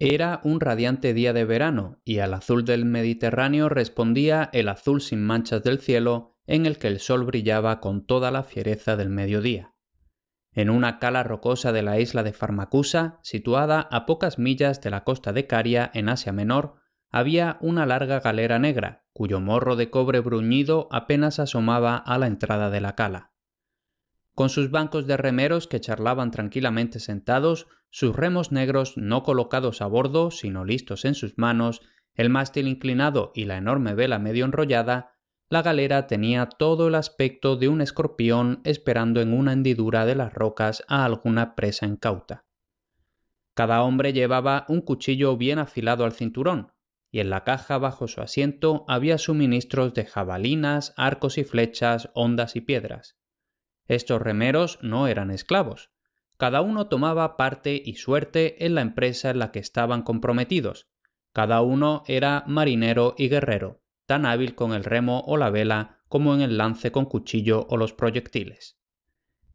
Era un radiante día de verano, y al azul del Mediterráneo respondía el azul sin manchas del cielo en el que el sol brillaba con toda la fiereza del mediodía. En una cala rocosa de la isla de Farmacusa, situada a pocas millas de la costa de Caria en Asia Menor, había una larga galera negra, cuyo morro de cobre bruñido apenas asomaba a la entrada de la cala con sus bancos de remeros que charlaban tranquilamente sentados, sus remos negros no colocados a bordo, sino listos en sus manos, el mástil inclinado y la enorme vela medio enrollada, la galera tenía todo el aspecto de un escorpión esperando en una hendidura de las rocas a alguna presa incauta. Cada hombre llevaba un cuchillo bien afilado al cinturón, y en la caja bajo su asiento había suministros de jabalinas, arcos y flechas, ondas y piedras. Estos remeros no eran esclavos. Cada uno tomaba parte y suerte en la empresa en la que estaban comprometidos. Cada uno era marinero y guerrero, tan hábil con el remo o la vela como en el lance con cuchillo o los proyectiles.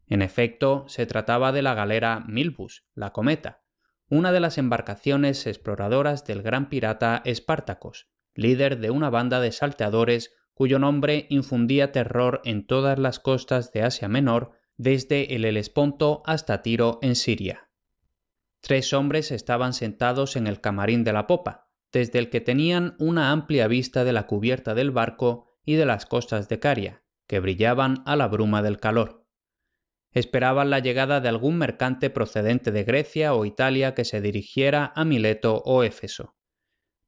En efecto, se trataba de la galera Milbus, la cometa, una de las embarcaciones exploradoras del gran pirata Espartacos, líder de una banda de salteadores cuyo nombre infundía terror en todas las costas de Asia Menor, desde el Helesponto hasta Tiro en Siria. Tres hombres estaban sentados en el camarín de la popa, desde el que tenían una amplia vista de la cubierta del barco y de las costas de Caria, que brillaban a la bruma del calor. Esperaban la llegada de algún mercante procedente de Grecia o Italia que se dirigiera a Mileto o Éfeso.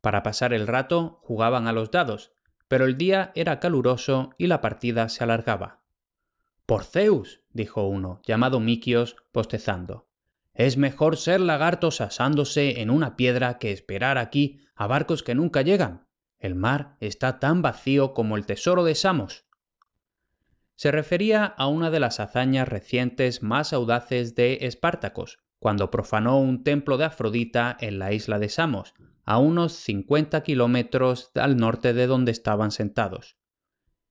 Para pasar el rato jugaban a los dados, pero el día era caluroso y la partida se alargaba. Por Zeus, dijo uno, llamado Miquios, postezando. Es mejor ser lagartos asándose en una piedra que esperar aquí a barcos que nunca llegan. El mar está tan vacío como el tesoro de Samos. Se refería a una de las hazañas recientes más audaces de Espartacos, cuando profanó un templo de Afrodita en la isla de Samos, a unos 50 kilómetros al norte de donde estaban sentados.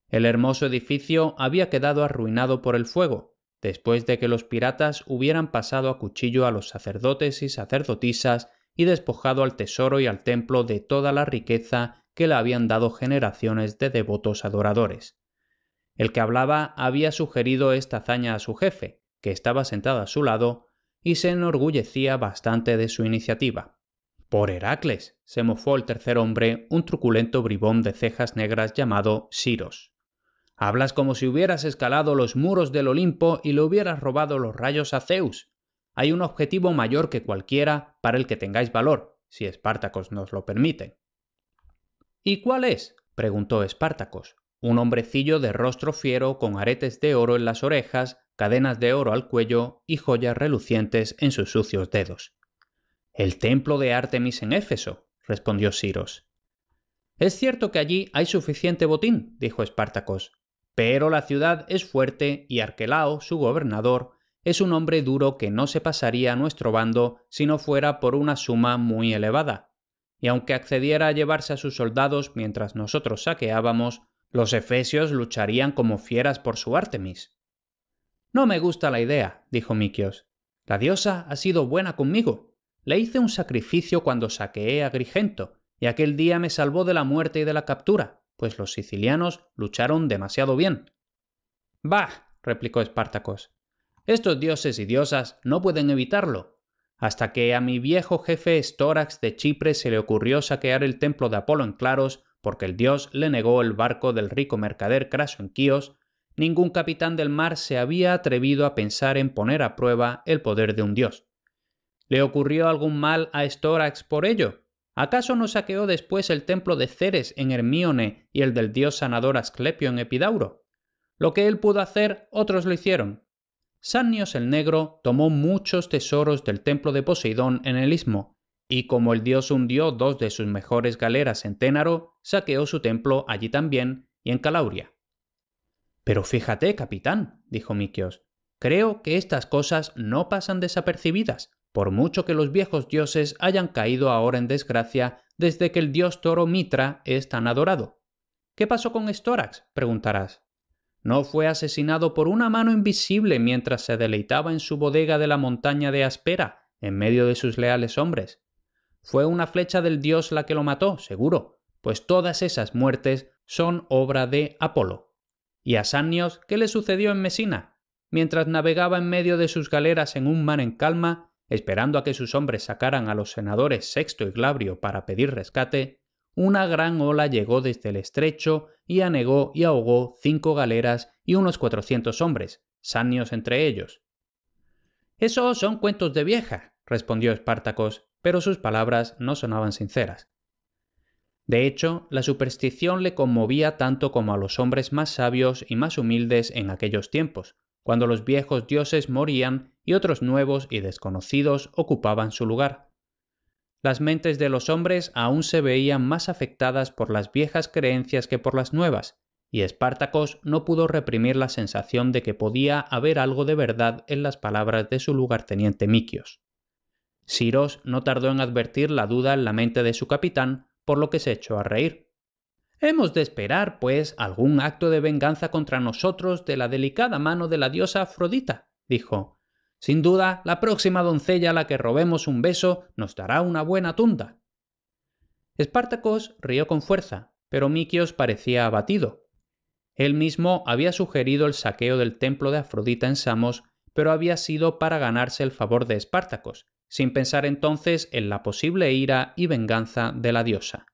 El hermoso edificio había quedado arruinado por el fuego, después de que los piratas hubieran pasado a cuchillo a los sacerdotes y sacerdotisas y despojado al tesoro y al templo de toda la riqueza que le habían dado generaciones de devotos adoradores. El que hablaba había sugerido esta hazaña a su jefe, que estaba sentado a su lado, y se enorgullecía bastante de su iniciativa. Por Heracles, se mofó el tercer hombre, un truculento bribón de cejas negras llamado Siros. Hablas como si hubieras escalado los muros del Olimpo y le hubieras robado los rayos a Zeus. Hay un objetivo mayor que cualquiera para el que tengáis valor, si Espartacos nos lo permite. ¿Y cuál es? preguntó Espartacos, un hombrecillo de rostro fiero con aretes de oro en las orejas, cadenas de oro al cuello y joyas relucientes en sus sucios dedos. El templo de Artemis en Éfeso, respondió Siros. Es cierto que allí hay suficiente botín, dijo Espartacos, pero la ciudad es fuerte y Arquelao, su gobernador, es un hombre duro que no se pasaría a nuestro bando si no fuera por una suma muy elevada. Y aunque accediera a llevarse a sus soldados mientras nosotros saqueábamos, los efesios lucharían como fieras por su Artemis. No me gusta la idea, dijo Miquios. La diosa ha sido buena conmigo, le hice un sacrificio cuando saqueé a Grigento, y aquel día me salvó de la muerte y de la captura, pues los sicilianos lucharon demasiado bien. Bah, replicó Espartacos. Estos dioses y diosas no pueden evitarlo. Hasta que a mi viejo jefe Estórax de Chipre se le ocurrió saquear el templo de Apolo en Claros porque el dios le negó el barco del rico mercader Craso en Quíos, ningún capitán del mar se había atrevido a pensar en poner a prueba el poder de un dios. ¿Le ocurrió algún mal a Estórax por ello? ¿Acaso no saqueó después el templo de Ceres en Hermione y el del dios sanador Asclepio en Epidauro? Lo que él pudo hacer, otros lo hicieron. Sannios el Negro tomó muchos tesoros del templo de Poseidón en el istmo, y como el dios hundió dos de sus mejores galeras en Ténaro, saqueó su templo allí también y en Calauria. Pero fíjate, capitán, dijo Miquios, creo que estas cosas no pasan desapercibidas por mucho que los viejos dioses hayan caído ahora en desgracia desde que el dios toro Mitra es tan adorado. ¿Qué pasó con Storax? preguntarás. ¿No fue asesinado por una mano invisible mientras se deleitaba en su bodega de la montaña de Aspera, en medio de sus leales hombres? Fue una flecha del dios la que lo mató, seguro, pues todas esas muertes son obra de Apolo. ¿Y a Sannios qué le sucedió en Mesina? Mientras navegaba en medio de sus galeras en un mar en calma, esperando a que sus hombres sacaran a los senadores Sexto y Glabrio para pedir rescate, una gran ola llegó desde el estrecho y anegó y ahogó cinco galeras y unos cuatrocientos hombres, sanios entre ellos. Esos son cuentos de vieja, respondió Espartacos, pero sus palabras no sonaban sinceras. De hecho, la superstición le conmovía tanto como a los hombres más sabios y más humildes en aquellos tiempos, cuando los viejos dioses morían y otros nuevos y desconocidos ocupaban su lugar. Las mentes de los hombres aún se veían más afectadas por las viejas creencias que por las nuevas, y Espartacos no pudo reprimir la sensación de que podía haber algo de verdad en las palabras de su lugarteniente Miquios. Siros no tardó en advertir la duda en la mente de su capitán, por lo que se echó a reír. Hemos de esperar, pues, algún acto de venganza contra nosotros de la delicada mano de la diosa Afrodita, dijo, sin duda, la próxima doncella a la que robemos un beso nos dará una buena tunda. Espartacos rió con fuerza, pero Mikios parecía abatido. Él mismo había sugerido el saqueo del templo de Afrodita en Samos, pero había sido para ganarse el favor de Espartacos, sin pensar entonces en la posible ira y venganza de la diosa.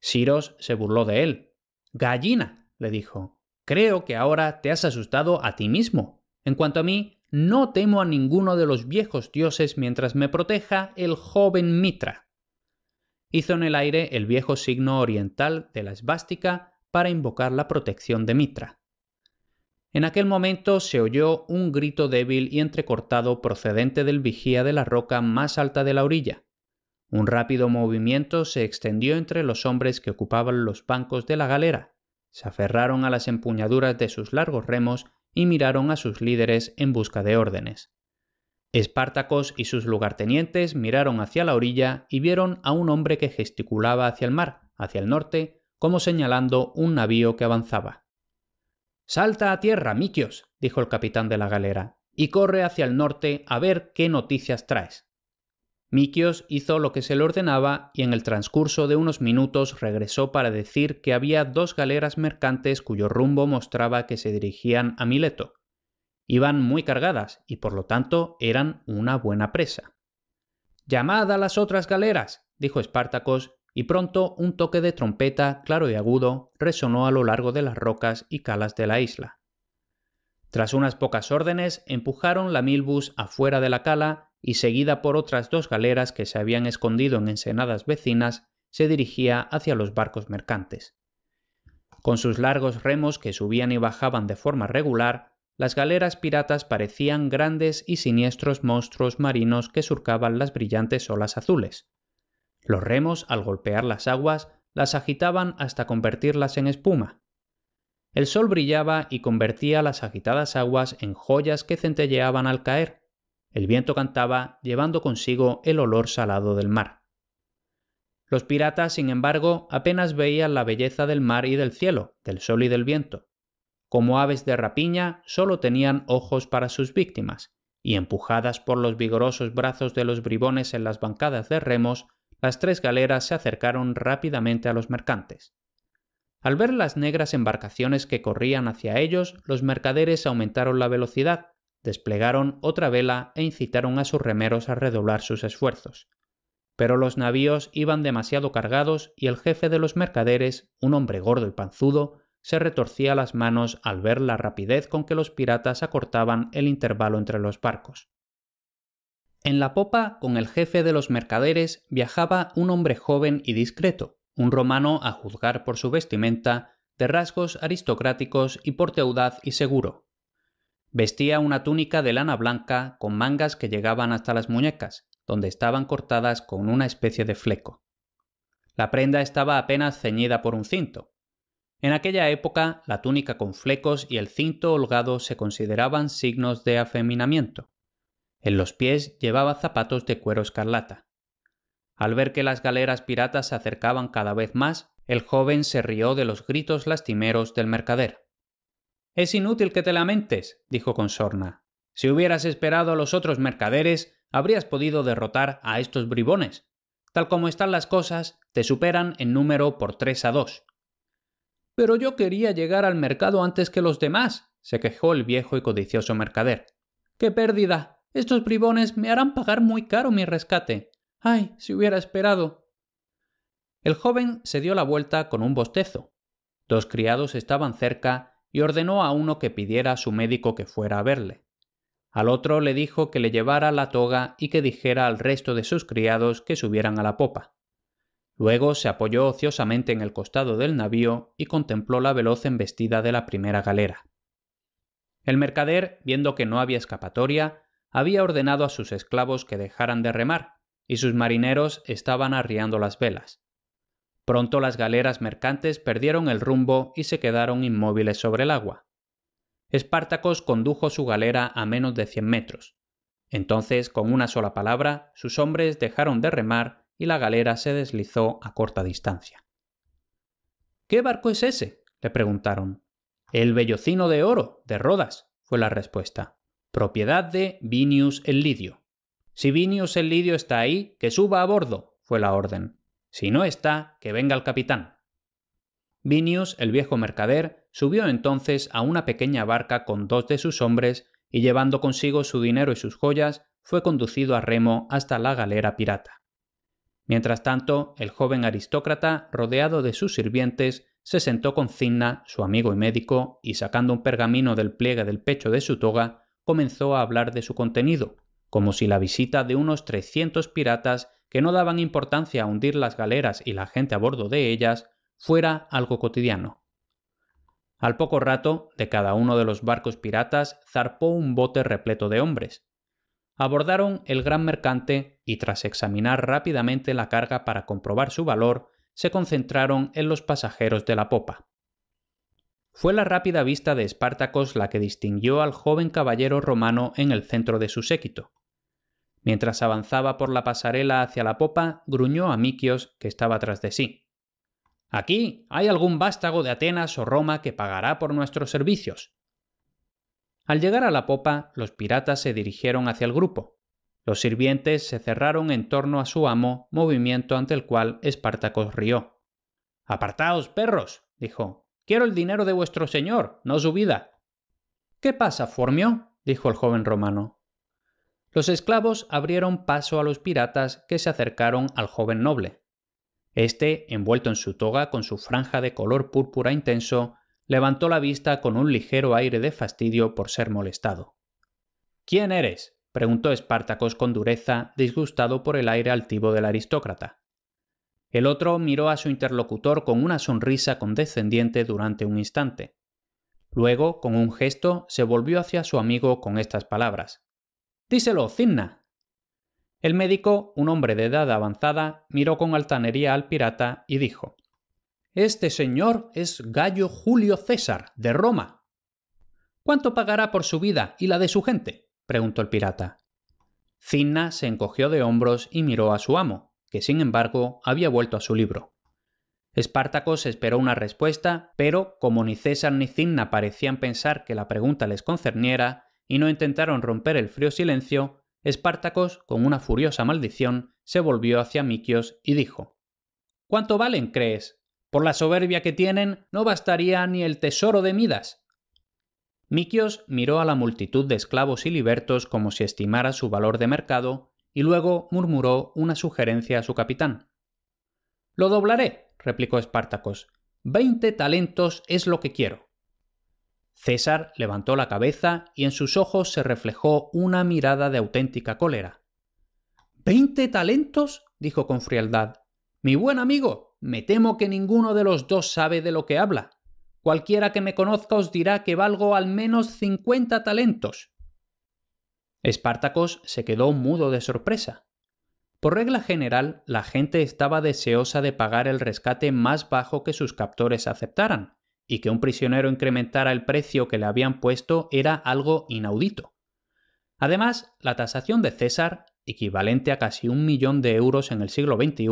Siros se burló de él. Gallina, le dijo, creo que ahora te has asustado a ti mismo. En cuanto a mí, no temo a ninguno de los viejos dioses mientras me proteja el joven Mitra. Hizo en el aire el viejo signo oriental de la esvástica para invocar la protección de Mitra. En aquel momento se oyó un grito débil y entrecortado procedente del vigía de la roca más alta de la orilla. Un rápido movimiento se extendió entre los hombres que ocupaban los bancos de la galera. Se aferraron a las empuñaduras de sus largos remos y miraron a sus líderes en busca de órdenes. Espartacos y sus lugartenientes miraron hacia la orilla y vieron a un hombre que gesticulaba hacia el mar, hacia el norte, como señalando un navío que avanzaba. Salta a tierra, Miquios, dijo el capitán de la galera, y corre hacia el norte a ver qué noticias traes. Mikios hizo lo que se le ordenaba y en el transcurso de unos minutos regresó para decir que había dos galeras mercantes cuyo rumbo mostraba que se dirigían a Mileto. Iban muy cargadas y por lo tanto eran una buena presa. Llamad a las otras galeras, dijo Espartacos, y pronto un toque de trompeta claro y agudo resonó a lo largo de las rocas y calas de la isla. Tras unas pocas órdenes, empujaron la Milbus afuera de la cala y seguida por otras dos galeras que se habían escondido en ensenadas vecinas, se dirigía hacia los barcos mercantes. Con sus largos remos que subían y bajaban de forma regular, las galeras piratas parecían grandes y siniestros monstruos marinos que surcaban las brillantes olas azules. Los remos, al golpear las aguas, las agitaban hasta convertirlas en espuma. El sol brillaba y convertía las agitadas aguas en joyas que centelleaban al caer, el viento cantaba llevando consigo el olor salado del mar. Los piratas, sin embargo, apenas veían la belleza del mar y del cielo, del sol y del viento. Como aves de rapiña, solo tenían ojos para sus víctimas, y empujadas por los vigorosos brazos de los bribones en las bancadas de remos, las tres galeras se acercaron rápidamente a los mercantes. Al ver las negras embarcaciones que corrían hacia ellos, los mercaderes aumentaron la velocidad, desplegaron otra vela e incitaron a sus remeros a redoblar sus esfuerzos. Pero los navíos iban demasiado cargados y el jefe de los mercaderes, un hombre gordo y panzudo, se retorcía las manos al ver la rapidez con que los piratas acortaban el intervalo entre los barcos. En la popa, con el jefe de los mercaderes, viajaba un hombre joven y discreto, un romano a juzgar por su vestimenta, de rasgos aristocráticos y por audaz y seguro, Vestía una túnica de lana blanca con mangas que llegaban hasta las muñecas, donde estaban cortadas con una especie de fleco. La prenda estaba apenas ceñida por un cinto. En aquella época, la túnica con flecos y el cinto holgado se consideraban signos de afeminamiento. En los pies llevaba zapatos de cuero escarlata. Al ver que las galeras piratas se acercaban cada vez más, el joven se rió de los gritos lastimeros del mercader. Es inútil que te lamentes, dijo con sorna. Si hubieras esperado a los otros mercaderes, habrías podido derrotar a estos bribones. Tal como están las cosas, te superan en número por tres a dos». Pero yo quería llegar al mercado antes que los demás, se quejó el viejo y codicioso mercader. ¡Qué pérdida! Estos bribones me harán pagar muy caro mi rescate. ¡Ay, si hubiera esperado! El joven se dio la vuelta con un bostezo. Dos criados estaban cerca y ordenó a uno que pidiera a su médico que fuera a verle. Al otro le dijo que le llevara la toga y que dijera al resto de sus criados que subieran a la popa. Luego se apoyó ociosamente en el costado del navío y contempló la veloz embestida de la primera galera. El mercader, viendo que no había escapatoria, había ordenado a sus esclavos que dejaran de remar, y sus marineros estaban arriando las velas. Pronto las galeras mercantes perdieron el rumbo y se quedaron inmóviles sobre el agua. Espartacos condujo su galera a menos de 100 metros. Entonces, con una sola palabra, sus hombres dejaron de remar y la galera se deslizó a corta distancia. ¿Qué barco es ese? le preguntaron. El Bellocino de Oro, de Rodas, fue la respuesta. Propiedad de Vinius el Lidio. Si Vinius el Lidio está ahí, que suba a bordo, fue la orden. Si no está, que venga el capitán. Vinius, el viejo mercader, subió entonces a una pequeña barca con dos de sus hombres y llevando consigo su dinero y sus joyas, fue conducido a remo hasta la galera pirata. Mientras tanto, el joven aristócrata, rodeado de sus sirvientes, se sentó con Cinna, su amigo y médico, y sacando un pergamino del pliegue del pecho de su toga, comenzó a hablar de su contenido, como si la visita de unos 300 piratas que no daban importancia a hundir las galeras y la gente a bordo de ellas fuera algo cotidiano. Al poco rato, de cada uno de los barcos piratas zarpó un bote repleto de hombres. Abordaron el gran mercante y tras examinar rápidamente la carga para comprobar su valor, se concentraron en los pasajeros de la popa. Fue la rápida vista de Espartacos la que distinguió al joven caballero romano en el centro de su séquito. Mientras avanzaba por la pasarela hacia la popa, gruñó a Miquios que estaba tras de sí. Aquí hay algún vástago de Atenas o Roma que pagará por nuestros servicios. Al llegar a la popa, los piratas se dirigieron hacia el grupo. Los sirvientes se cerraron en torno a su amo, movimiento ante el cual Espartacos rió. Apartaos, perros, dijo. Quiero el dinero de vuestro señor, no su vida. ¿Qué pasa, Formio? dijo el joven romano los esclavos abrieron paso a los piratas que se acercaron al joven noble. Este, envuelto en su toga con su franja de color púrpura intenso, levantó la vista con un ligero aire de fastidio por ser molestado. ¿Quién eres? preguntó Espartacos con dureza, disgustado por el aire altivo del aristócrata. El otro miró a su interlocutor con una sonrisa condescendiente durante un instante. Luego, con un gesto, se volvió hacia su amigo con estas palabras. Díselo, Cinna. El médico, un hombre de edad avanzada, miró con altanería al pirata y dijo Este señor es Gallo Julio César, de Roma. ¿Cuánto pagará por su vida y la de su gente? preguntó el pirata. Cinna se encogió de hombros y miró a su amo, que sin embargo había vuelto a su libro. Espartacos esperó una respuesta, pero como ni César ni Cinna parecían pensar que la pregunta les concerniera, y no intentaron romper el frío silencio, Espartacos, con una furiosa maldición, se volvió hacia Miquios y dijo: ¿Cuánto valen, crees? Por la soberbia que tienen, no bastaría ni el tesoro de Midas. Miquios miró a la multitud de esclavos y libertos como si estimara su valor de mercado y luego murmuró una sugerencia a su capitán. Lo doblaré, replicó Espartacos. Veinte talentos es lo que quiero. César levantó la cabeza y en sus ojos se reflejó una mirada de auténtica cólera. ¿Veinte talentos? dijo con frialdad. Mi buen amigo, me temo que ninguno de los dos sabe de lo que habla. Cualquiera que me conozca os dirá que valgo al menos cincuenta talentos. Espartacos se quedó mudo de sorpresa. Por regla general, la gente estaba deseosa de pagar el rescate más bajo que sus captores aceptaran, y que un prisionero incrementara el precio que le habían puesto era algo inaudito. Además, la tasación de César, equivalente a casi un millón de euros en el siglo XXI,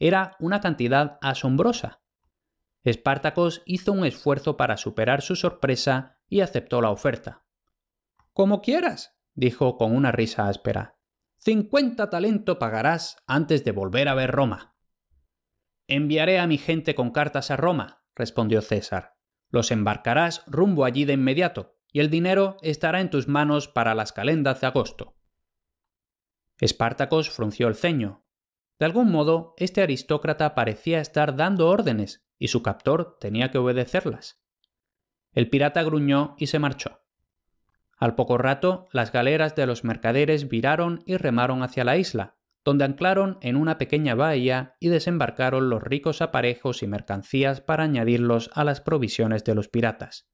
era una cantidad asombrosa. Espartacos hizo un esfuerzo para superar su sorpresa y aceptó la oferta. Como quieras, dijo con una risa áspera. Cincuenta talento pagarás antes de volver a ver Roma. Enviaré a mi gente con cartas a Roma, respondió César. Los embarcarás rumbo allí de inmediato, y el dinero estará en tus manos para las calendas de agosto. Espartacos frunció el ceño. De algún modo, este aristócrata parecía estar dando órdenes, y su captor tenía que obedecerlas. El pirata gruñó y se marchó. Al poco rato, las galeras de los mercaderes viraron y remaron hacia la isla, donde anclaron en una pequeña bahía y desembarcaron los ricos aparejos y mercancías para añadirlos a las provisiones de los piratas.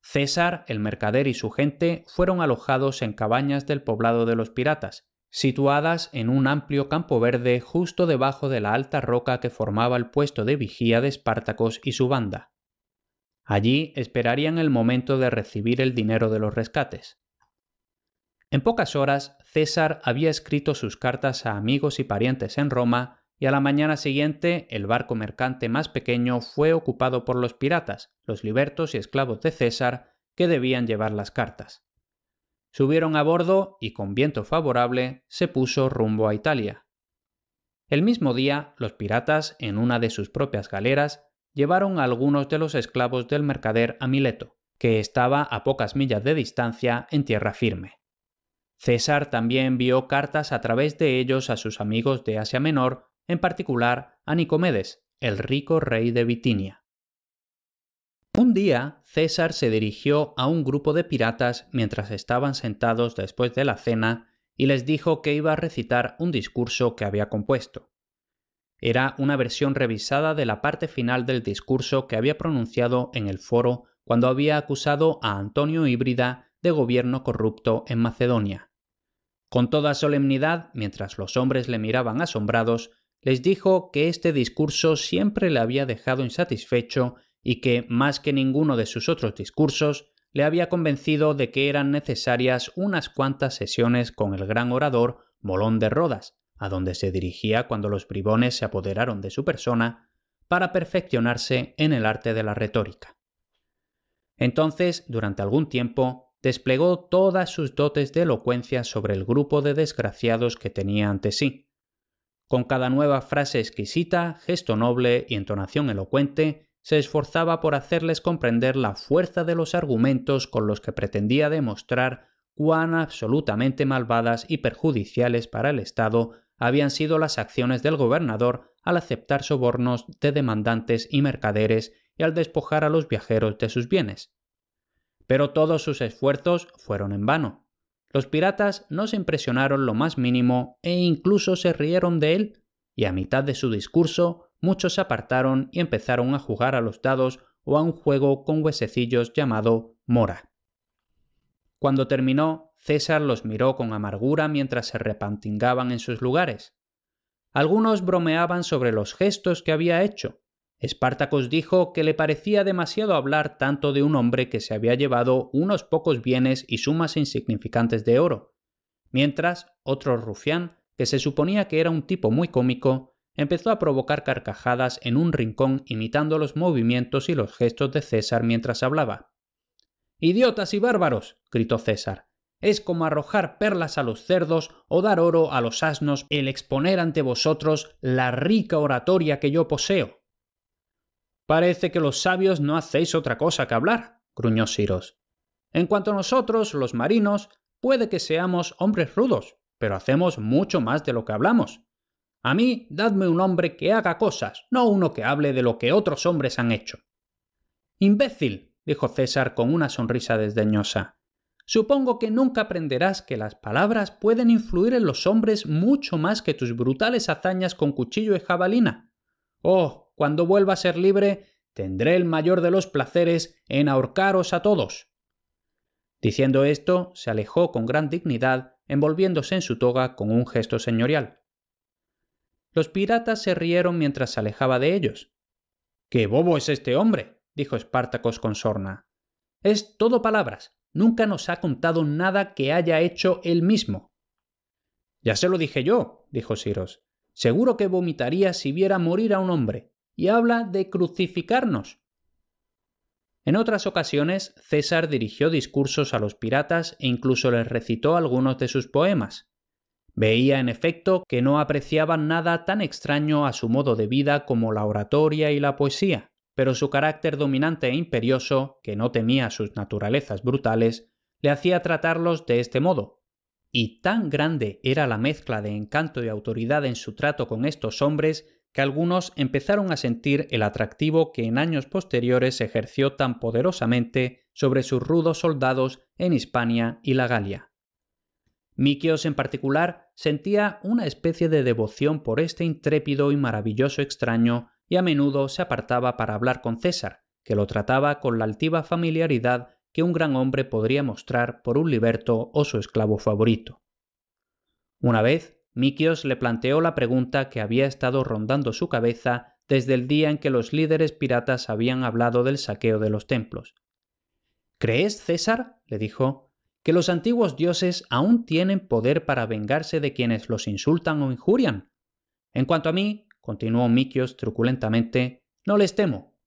César, el mercader y su gente fueron alojados en cabañas del poblado de los piratas, situadas en un amplio campo verde justo debajo de la alta roca que formaba el puesto de vigía de Espartacos y su banda. Allí esperarían el momento de recibir el dinero de los rescates. En pocas horas, César había escrito sus cartas a amigos y parientes en Roma y a la mañana siguiente el barco mercante más pequeño fue ocupado por los piratas, los libertos y esclavos de César, que debían llevar las cartas. Subieron a bordo y con viento favorable se puso rumbo a Italia. El mismo día, los piratas, en una de sus propias galeras, llevaron a algunos de los esclavos del mercader a Mileto, que estaba a pocas millas de distancia en tierra firme. César también envió cartas a través de ellos a sus amigos de Asia Menor, en particular a Nicomedes, el rico rey de Bitinia. Un día, César se dirigió a un grupo de piratas mientras estaban sentados después de la cena y les dijo que iba a recitar un discurso que había compuesto. Era una versión revisada de la parte final del discurso que había pronunciado en el foro cuando había acusado a Antonio Híbrida de gobierno corrupto en Macedonia. Con toda solemnidad, mientras los hombres le miraban asombrados, les dijo que este discurso siempre le había dejado insatisfecho y que, más que ninguno de sus otros discursos, le había convencido de que eran necesarias unas cuantas sesiones con el gran orador Molón de Rodas, a donde se dirigía cuando los bribones se apoderaron de su persona, para perfeccionarse en el arte de la retórica. Entonces, durante algún tiempo, desplegó todas sus dotes de elocuencia sobre el grupo de desgraciados que tenía ante sí. Con cada nueva frase exquisita, gesto noble y entonación elocuente, se esforzaba por hacerles comprender la fuerza de los argumentos con los que pretendía demostrar cuán absolutamente malvadas y perjudiciales para el Estado habían sido las acciones del gobernador al aceptar sobornos de demandantes y mercaderes y al despojar a los viajeros de sus bienes. Pero todos sus esfuerzos fueron en vano. Los piratas no se impresionaron lo más mínimo e incluso se rieron de él, y a mitad de su discurso muchos se apartaron y empezaron a jugar a los dados o a un juego con huesecillos llamado mora. Cuando terminó, César los miró con amargura mientras se repantingaban en sus lugares. Algunos bromeaban sobre los gestos que había hecho, Espartacos dijo que le parecía demasiado hablar tanto de un hombre que se había llevado unos pocos bienes y sumas insignificantes de oro, mientras otro rufián, que se suponía que era un tipo muy cómico, empezó a provocar carcajadas en un rincón imitando los movimientos y los gestos de César mientras hablaba. Idiotas y bárbaros, gritó César. Es como arrojar perlas a los cerdos o dar oro a los asnos el exponer ante vosotros la rica oratoria que yo poseo. Parece que los sabios no hacéis otra cosa que hablar, gruñó Siros. En cuanto a nosotros, los marinos, puede que seamos hombres rudos, pero hacemos mucho más de lo que hablamos. A mí, dadme un hombre que haga cosas, no uno que hable de lo que otros hombres han hecho. Imbécil, dijo César con una sonrisa desdeñosa. Supongo que nunca aprenderás que las palabras pueden influir en los hombres mucho más que tus brutales hazañas con cuchillo y jabalina. Oh, cuando vuelva a ser libre, tendré el mayor de los placeres en ahorcaros a todos. Diciendo esto, se alejó con gran dignidad, envolviéndose en su toga con un gesto señorial. Los piratas se rieron mientras se alejaba de ellos. ¡Qué bobo es este hombre! dijo Espartacos con sorna. Es todo palabras. Nunca nos ha contado nada que haya hecho él mismo. Ya se lo dije yo, dijo Siros. Seguro que vomitaría si viera morir a un hombre y habla de crucificarnos. En otras ocasiones, César dirigió discursos a los piratas e incluso les recitó algunos de sus poemas. Veía, en efecto, que no apreciaban nada tan extraño a su modo de vida como la oratoria y la poesía, pero su carácter dominante e imperioso, que no temía sus naturalezas brutales, le hacía tratarlos de este modo. Y tan grande era la mezcla de encanto y autoridad en su trato con estos hombres que algunos empezaron a sentir el atractivo que en años posteriores ejerció tan poderosamente sobre sus rudos soldados en Hispania y la Galia. Miquios en particular sentía una especie de devoción por este intrépido y maravilloso extraño y a menudo se apartaba para hablar con César, que lo trataba con la altiva familiaridad que un gran hombre podría mostrar por un liberto o su esclavo favorito. Una vez, Mikios le planteó la pregunta que había estado rondando su cabeza desde el día en que los líderes piratas habían hablado del saqueo de los templos. ¿Crees, César? le dijo, que los antiguos dioses aún tienen poder para vengarse de quienes los insultan o injurian. En cuanto a mí, continuó Mikios truculentamente, no les temo.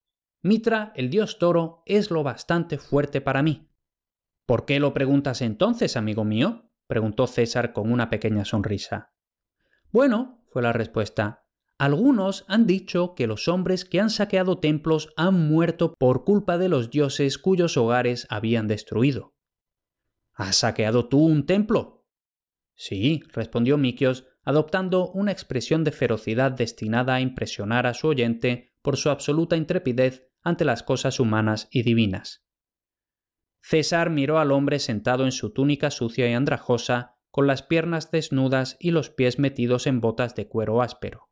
Mitra, el dios toro, es lo bastante fuerte para mí. ¿Por qué lo preguntas entonces, amigo mío? preguntó César con una pequeña sonrisa. Bueno, fue la respuesta, algunos han dicho que los hombres que han saqueado templos han muerto por culpa de los dioses cuyos hogares habían destruido. ¿Has saqueado tú un templo? Sí, respondió Miquios, adoptando una expresión de ferocidad destinada a impresionar a su oyente por su absoluta intrepidez ante las cosas humanas y divinas. César miró al hombre sentado en su túnica sucia y andrajosa con las piernas desnudas y los pies metidos en botas de cuero áspero.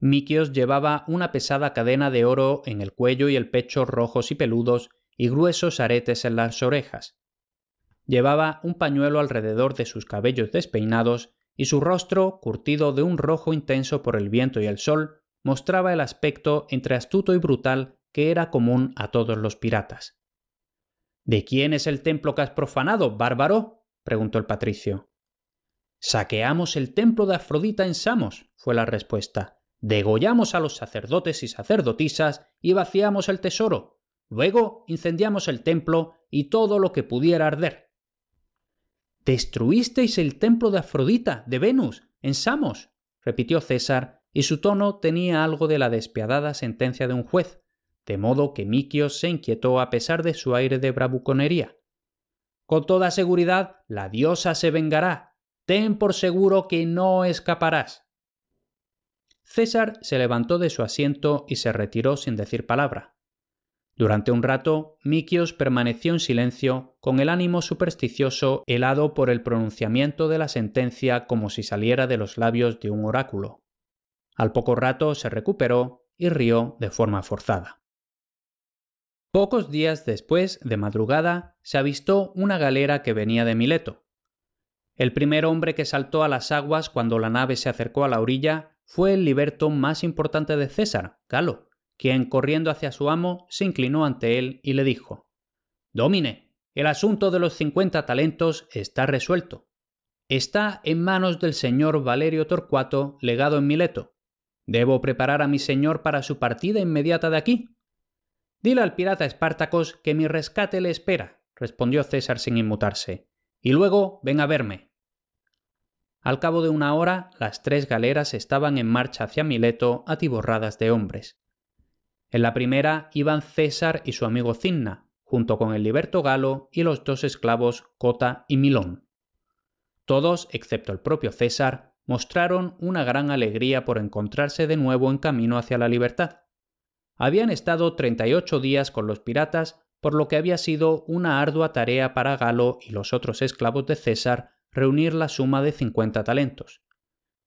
Mikios llevaba una pesada cadena de oro en el cuello y el pecho rojos y peludos y gruesos aretes en las orejas. Llevaba un pañuelo alrededor de sus cabellos despeinados y su rostro, curtido de un rojo intenso por el viento y el sol, mostraba el aspecto entre astuto y brutal que era común a todos los piratas. ¿De quién es el templo que has profanado, bárbaro? preguntó el patricio. Saqueamos el templo de Afrodita en Samos, fue la respuesta. Degollamos a los sacerdotes y sacerdotisas y vaciamos el tesoro. Luego incendiamos el templo y todo lo que pudiera arder. Destruisteis el templo de Afrodita, de Venus, en Samos, repitió César, y su tono tenía algo de la despiadada sentencia de un juez, de modo que Miquios se inquietó a pesar de su aire de bravuconería. Con toda seguridad, la diosa se vengará. Ten por seguro que no escaparás. César se levantó de su asiento y se retiró sin decir palabra. Durante un rato, miquios permaneció en silencio, con el ánimo supersticioso helado por el pronunciamiento de la sentencia como si saliera de los labios de un oráculo. Al poco rato se recuperó y rió de forma forzada. Pocos días después, de madrugada, se avistó una galera que venía de Mileto. El primer hombre que saltó a las aguas cuando la nave se acercó a la orilla fue el liberto más importante de César, Galo, quien corriendo hacia su amo se inclinó ante él y le dijo Domine, el asunto de los cincuenta talentos está resuelto. Está en manos del señor Valerio Torcuato, legado en Mileto. Debo preparar a mi señor para su partida inmediata de aquí, Dile al pirata Espartacos que mi rescate le espera, respondió César sin inmutarse. Y luego ven a verme. Al cabo de una hora, las tres galeras estaban en marcha hacia Mileto, atiborradas de hombres. En la primera iban César y su amigo Cinna, junto con el liberto galo y los dos esclavos Cota y Milón. Todos, excepto el propio César, mostraron una gran alegría por encontrarse de nuevo en camino hacia la libertad. Habían estado 38 días con los piratas, por lo que había sido una ardua tarea para Galo y los otros esclavos de César reunir la suma de 50 talentos.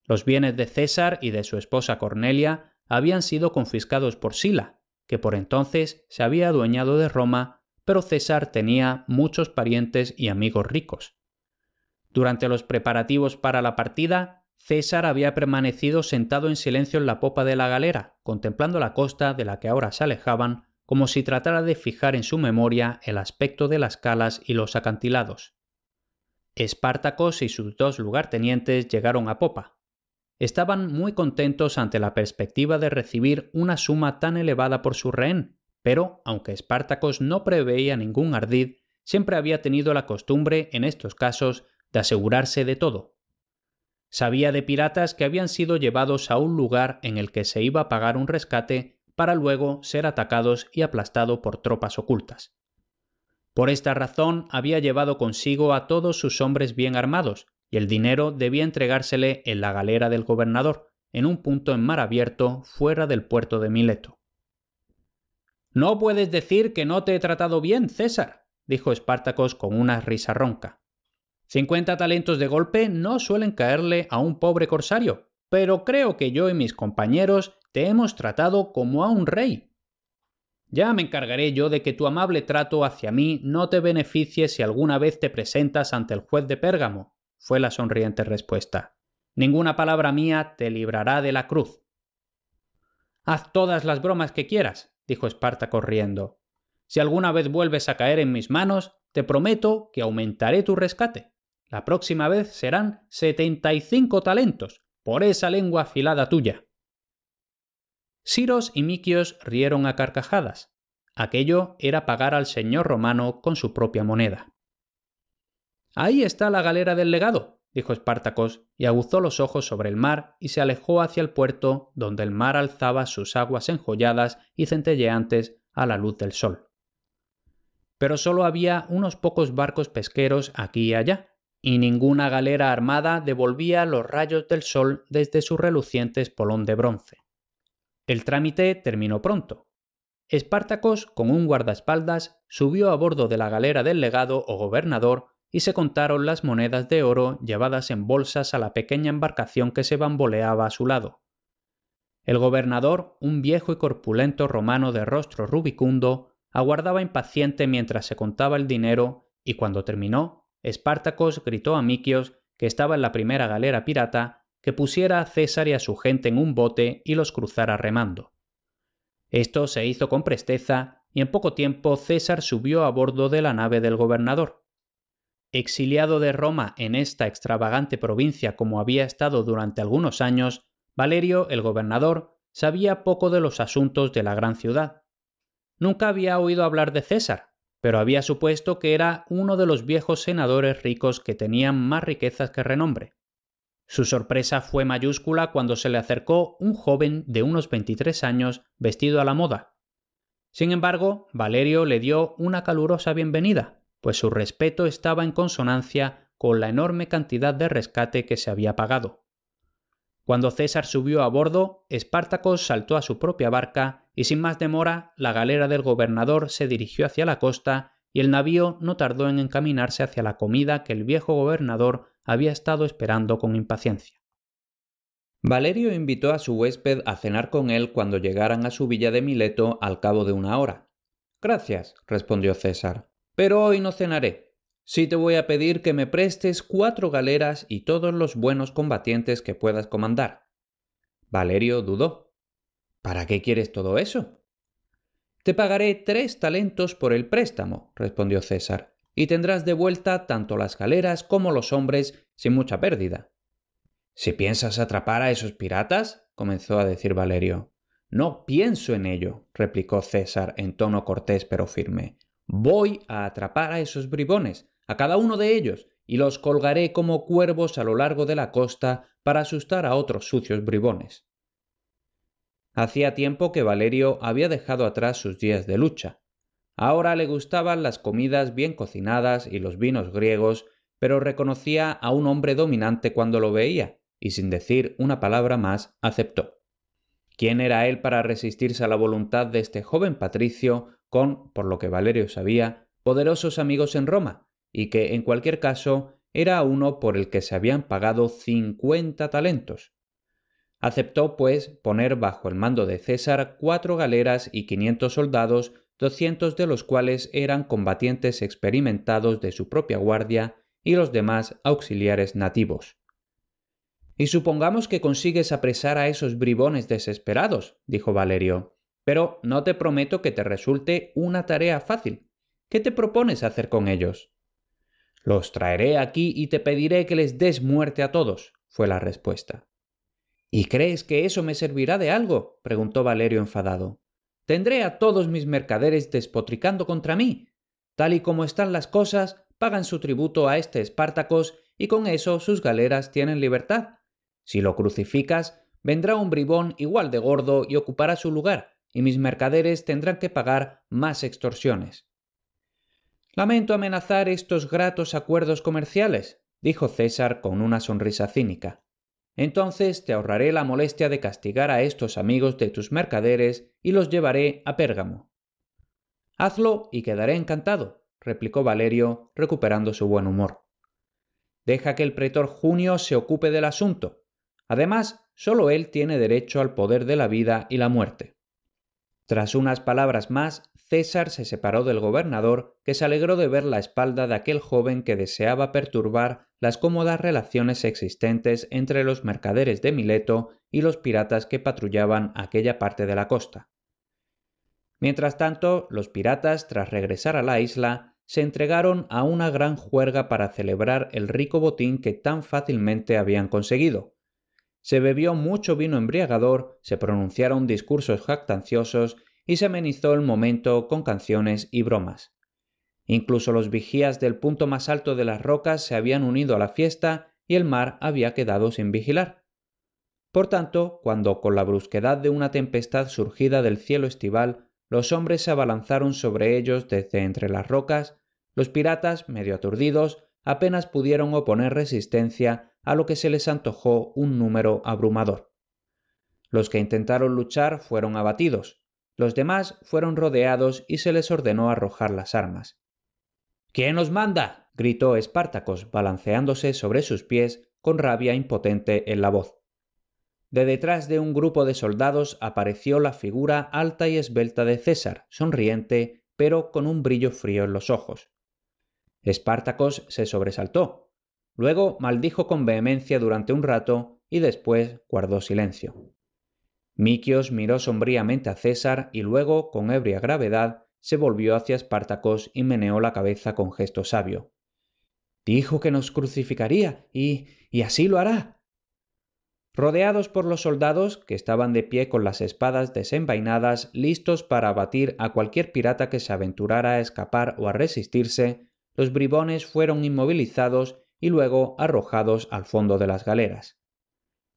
Los bienes de César y de su esposa Cornelia habían sido confiscados por Sila, que por entonces se había adueñado de Roma, pero César tenía muchos parientes y amigos ricos. Durante los preparativos para la partida, César había permanecido sentado en silencio en la popa de la galera, contemplando la costa de la que ahora se alejaban, como si tratara de fijar en su memoria el aspecto de las calas y los acantilados. Espartacos y sus dos lugartenientes llegaron a popa. Estaban muy contentos ante la perspectiva de recibir una suma tan elevada por su rehén, pero aunque Espartacos no preveía ningún ardid, siempre había tenido la costumbre en estos casos de asegurarse de todo Sabía de piratas que habían sido llevados a un lugar en el que se iba a pagar un rescate para luego ser atacados y aplastado por tropas ocultas. Por esta razón había llevado consigo a todos sus hombres bien armados, y el dinero debía entregársele en la galera del gobernador, en un punto en mar abierto fuera del puerto de Mileto. No puedes decir que no te he tratado bien, César, dijo Espartacos con una risa ronca. 50 talentos de golpe no suelen caerle a un pobre corsario, pero creo que yo y mis compañeros te hemos tratado como a un rey. Ya me encargaré yo de que tu amable trato hacia mí no te beneficie si alguna vez te presentas ante el juez de Pérgamo, fue la sonriente respuesta. Ninguna palabra mía te librará de la cruz. Haz todas las bromas que quieras, dijo Esparta corriendo. Si alguna vez vuelves a caer en mis manos, te prometo que aumentaré tu rescate. La próxima vez serán setenta y cinco talentos por esa lengua afilada tuya. Siros y Miquios rieron a carcajadas. Aquello era pagar al señor romano con su propia moneda. Ahí está la galera del legado, dijo Espartacos, y aguzó los ojos sobre el mar y se alejó hacia el puerto, donde el mar alzaba sus aguas enjolladas y centelleantes a la luz del sol. Pero solo había unos pocos barcos pesqueros aquí y allá, y ninguna galera armada devolvía los rayos del sol desde su reluciente espolón de bronce. El trámite terminó pronto. Espartacos, con un guardaespaldas, subió a bordo de la galera del legado o gobernador y se contaron las monedas de oro llevadas en bolsas a la pequeña embarcación que se bamboleaba a su lado. El gobernador, un viejo y corpulento romano de rostro rubicundo, aguardaba impaciente mientras se contaba el dinero y cuando terminó Espartacos gritó a Miquios, que estaba en la primera galera pirata, que pusiera a César y a su gente en un bote y los cruzara remando. Esto se hizo con presteza y en poco tiempo César subió a bordo de la nave del gobernador. Exiliado de Roma en esta extravagante provincia como había estado durante algunos años, Valerio, el gobernador, sabía poco de los asuntos de la gran ciudad. Nunca había oído hablar de César, pero había supuesto que era uno de los viejos senadores ricos que tenían más riquezas que renombre. Su sorpresa fue mayúscula cuando se le acercó un joven de unos 23 años vestido a la moda. Sin embargo, Valerio le dio una calurosa bienvenida, pues su respeto estaba en consonancia con la enorme cantidad de rescate que se había pagado. Cuando César subió a bordo, Espartaco saltó a su propia barca y sin más demora la galera del gobernador se dirigió hacia la costa y el navío no tardó en encaminarse hacia la comida que el viejo gobernador había estado esperando con impaciencia. Valerio invitó a su huésped a cenar con él cuando llegaran a su villa de Mileto al cabo de una hora. Gracias, respondió César, pero hoy no cenaré. Sí te voy a pedir que me prestes cuatro galeras y todos los buenos combatientes que puedas comandar. Valerio dudó. ¿Para qué quieres todo eso? Te pagaré tres talentos por el préstamo, respondió César, y tendrás de vuelta tanto las galeras como los hombres sin mucha pérdida. Si piensas atrapar a esos piratas, comenzó a decir Valerio. No pienso en ello, replicó César en tono cortés pero firme. Voy a atrapar a esos bribones, a cada uno de ellos y los colgaré como cuervos a lo largo de la costa para asustar a otros sucios bribones. Hacía tiempo que Valerio había dejado atrás sus días de lucha. Ahora le gustaban las comidas bien cocinadas y los vinos griegos, pero reconocía a un hombre dominante cuando lo veía, y sin decir una palabra más, aceptó. ¿Quién era él para resistirse a la voluntad de este joven patricio con, por lo que Valerio sabía, poderosos amigos en Roma, y que en cualquier caso era uno por el que se habían pagado 50 talentos. Aceptó, pues, poner bajo el mando de César cuatro galeras y 500 soldados, 200 de los cuales eran combatientes experimentados de su propia guardia y los demás auxiliares nativos. Y supongamos que consigues apresar a esos bribones desesperados, dijo Valerio, pero no te prometo que te resulte una tarea fácil. ¿Qué te propones hacer con ellos? Los traeré aquí y te pediré que les des muerte a todos, fue la respuesta. ¿Y crees que eso me servirá de algo? preguntó Valerio enfadado. Tendré a todos mis mercaderes despotricando contra mí. Tal y como están las cosas, pagan su tributo a este Espartacos y con eso sus galeras tienen libertad. Si lo crucificas, vendrá un bribón igual de gordo y ocupará su lugar, y mis mercaderes tendrán que pagar más extorsiones. Lamento amenazar estos gratos acuerdos comerciales, dijo César con una sonrisa cínica. Entonces te ahorraré la molestia de castigar a estos amigos de tus mercaderes y los llevaré a Pérgamo. Hazlo y quedaré encantado, replicó Valerio, recuperando su buen humor. Deja que el pretor Junio se ocupe del asunto. Además, solo él tiene derecho al poder de la vida y la muerte. Tras unas palabras más, César se separó del gobernador, que se alegró de ver la espalda de aquel joven que deseaba perturbar las cómodas relaciones existentes entre los mercaderes de Mileto y los piratas que patrullaban aquella parte de la costa. Mientras tanto, los piratas, tras regresar a la isla, se entregaron a una gran juerga para celebrar el rico botín que tan fácilmente habían conseguido. Se bebió mucho vino embriagador, se pronunciaron discursos jactanciosos y se amenizó el momento con canciones y bromas. Incluso los vigías del punto más alto de las rocas se habían unido a la fiesta y el mar había quedado sin vigilar. Por tanto, cuando con la brusquedad de una tempestad surgida del cielo estival los hombres se abalanzaron sobre ellos desde entre las rocas, los piratas, medio aturdidos, apenas pudieron oponer resistencia a lo que se les antojó un número abrumador. Los que intentaron luchar fueron abatidos, los demás fueron rodeados y se les ordenó arrojar las armas. ¿Quién os manda? gritó Espartacos, balanceándose sobre sus pies con rabia impotente en la voz. De detrás de un grupo de soldados apareció la figura alta y esbelta de César, sonriente, pero con un brillo frío en los ojos. Espartacos se sobresaltó. Luego maldijo con vehemencia durante un rato y después guardó silencio. Miquios miró sombríamente a César y luego, con ebria gravedad, se volvió hacia Espartacos y meneó la cabeza con gesto sabio. Dijo que nos crucificaría y. y así lo hará. Rodeados por los soldados, que estaban de pie con las espadas desenvainadas, listos para abatir a cualquier pirata que se aventurara a escapar o a resistirse, los bribones fueron inmovilizados y luego arrojados al fondo de las galeras.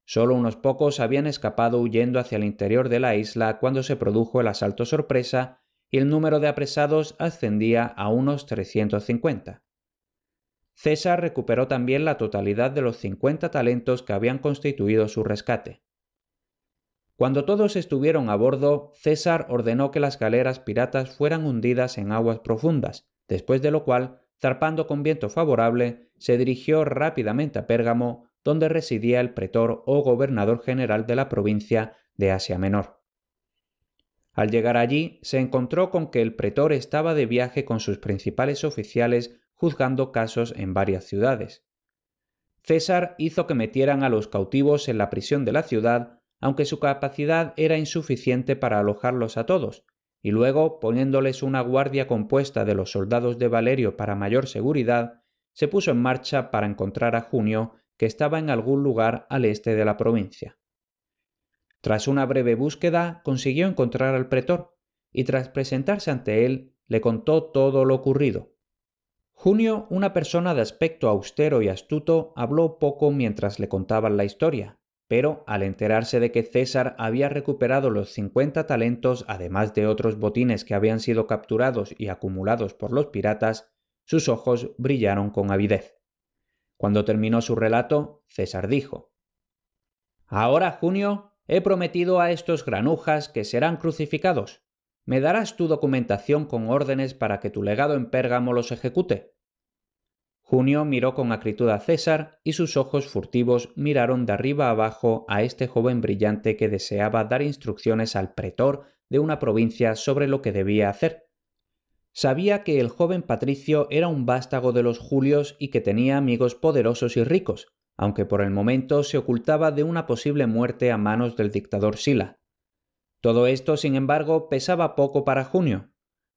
Solo unos pocos habían escapado huyendo hacia el interior de la isla cuando se produjo el asalto sorpresa y el número de apresados ascendía a unos 350. César recuperó también la totalidad de los 50 talentos que habían constituido su rescate. Cuando todos estuvieron a bordo, César ordenó que las galeras piratas fueran hundidas en aguas profundas, después de lo cual, zarpando con viento favorable, se dirigió rápidamente a Pérgamo, donde residía el pretor o gobernador general de la provincia de Asia Menor. Al llegar allí, se encontró con que el pretor estaba de viaje con sus principales oficiales juzgando casos en varias ciudades. César hizo que metieran a los cautivos en la prisión de la ciudad, aunque su capacidad era insuficiente para alojarlos a todos, y luego, poniéndoles una guardia compuesta de los soldados de Valerio para mayor seguridad, se puso en marcha para encontrar a Junio que estaba en algún lugar al este de la provincia. Tras una breve búsqueda consiguió encontrar al pretor, y tras presentarse ante él le contó todo lo ocurrido. Junio, una persona de aspecto austero y astuto, habló poco mientras le contaban la historia, pero al enterarse de que César había recuperado los 50 talentos, además de otros botines que habían sido capturados y acumulados por los piratas, sus ojos brillaron con avidez. Cuando terminó su relato, César dijo Ahora, Junio, he prometido a estos granujas que serán crucificados. ¿Me darás tu documentación con órdenes para que tu legado en Pérgamo los ejecute? Junio miró con acritud a César y sus ojos furtivos miraron de arriba abajo a este joven brillante que deseaba dar instrucciones al pretor de una provincia sobre lo que debía hacer. Sabía que el joven Patricio era un vástago de los Julios y que tenía amigos poderosos y ricos, aunque por el momento se ocultaba de una posible muerte a manos del dictador Sila. Todo esto, sin embargo, pesaba poco para Junio.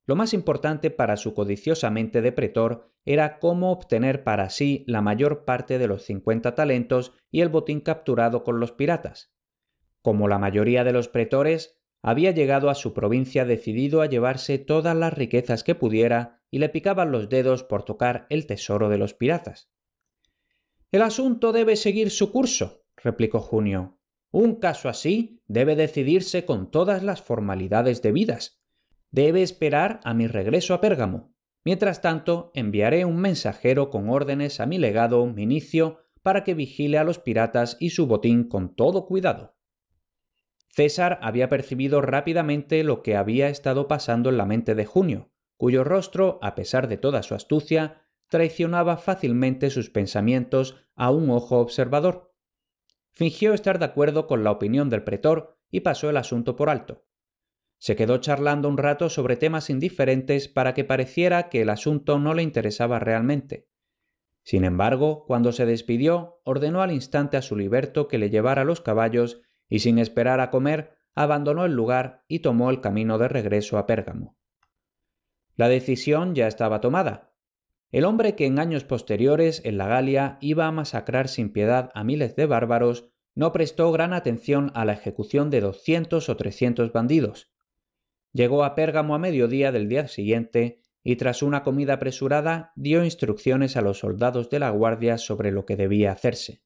Lo más importante para su codiciosa mente de pretor era cómo obtener para sí la mayor parte de los 50 talentos y el botín capturado con los piratas. Como la mayoría de los pretores, había llegado a su provincia decidido a llevarse todas las riquezas que pudiera y le picaban los dedos por tocar el tesoro de los piratas. El asunto debe seguir su curso, replicó Junio. Un caso así debe decidirse con todas las formalidades debidas. Debe esperar a mi regreso a Pérgamo. Mientras tanto, enviaré un mensajero con órdenes a mi legado Minicio para que vigile a los piratas y su botín con todo cuidado. César había percibido rápidamente lo que había estado pasando en la mente de Junio, cuyo rostro, a pesar de toda su astucia, traicionaba fácilmente sus pensamientos a un ojo observador. Fingió estar de acuerdo con la opinión del pretor y pasó el asunto por alto. Se quedó charlando un rato sobre temas indiferentes para que pareciera que el asunto no le interesaba realmente. Sin embargo, cuando se despidió, ordenó al instante a su liberto que le llevara los caballos y sin esperar a comer, abandonó el lugar y tomó el camino de regreso a Pérgamo. La decisión ya estaba tomada. El hombre que en años posteriores en la Galia iba a masacrar sin piedad a miles de bárbaros no prestó gran atención a la ejecución de 200 o 300 bandidos. Llegó a Pérgamo a mediodía del día siguiente y tras una comida apresurada dio instrucciones a los soldados de la guardia sobre lo que debía hacerse.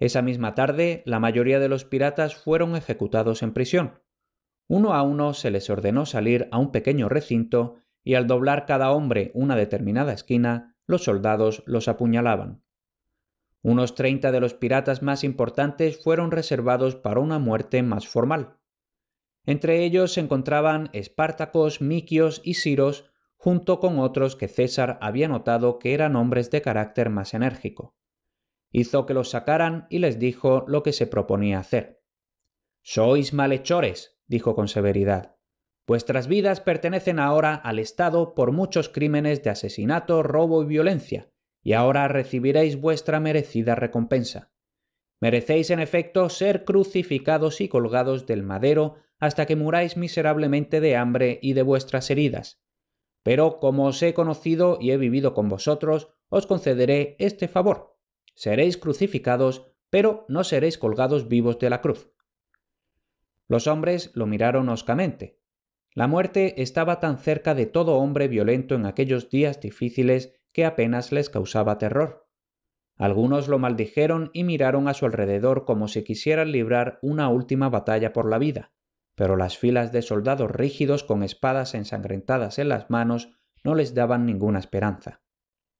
Esa misma tarde, la mayoría de los piratas fueron ejecutados en prisión. Uno a uno se les ordenó salir a un pequeño recinto y al doblar cada hombre una determinada esquina, los soldados los apuñalaban. Unos treinta de los piratas más importantes fueron reservados para una muerte más formal. Entre ellos se encontraban Espartacos, Miquios y Siros, junto con otros que César había notado que eran hombres de carácter más enérgico hizo que los sacaran y les dijo lo que se proponía hacer. Sois malhechores, dijo con severidad. Vuestras vidas pertenecen ahora al Estado por muchos crímenes de asesinato, robo y violencia, y ahora recibiréis vuestra merecida recompensa. Merecéis, en efecto, ser crucificados y colgados del madero hasta que muráis miserablemente de hambre y de vuestras heridas. Pero como os he conocido y he vivido con vosotros, os concederé este favor, seréis crucificados, pero no seréis colgados vivos de la cruz. Los hombres lo miraron oscamente. La muerte estaba tan cerca de todo hombre violento en aquellos días difíciles que apenas les causaba terror. Algunos lo maldijeron y miraron a su alrededor como si quisieran librar una última batalla por la vida, pero las filas de soldados rígidos con espadas ensangrentadas en las manos no les daban ninguna esperanza.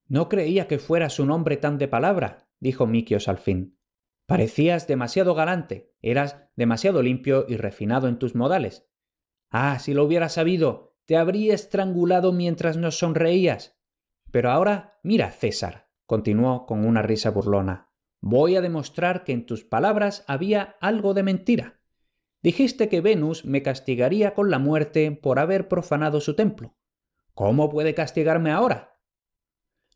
No creía que fueras un hombre tan de palabra, dijo Miquios al fin. Parecías demasiado galante, eras demasiado limpio y refinado en tus modales. Ah, si lo hubiera sabido, te habría estrangulado mientras nos sonreías. Pero ahora, mira, César, continuó con una risa burlona. Voy a demostrar que en tus palabras había algo de mentira. Dijiste que Venus me castigaría con la muerte por haber profanado su templo. ¿Cómo puede castigarme ahora?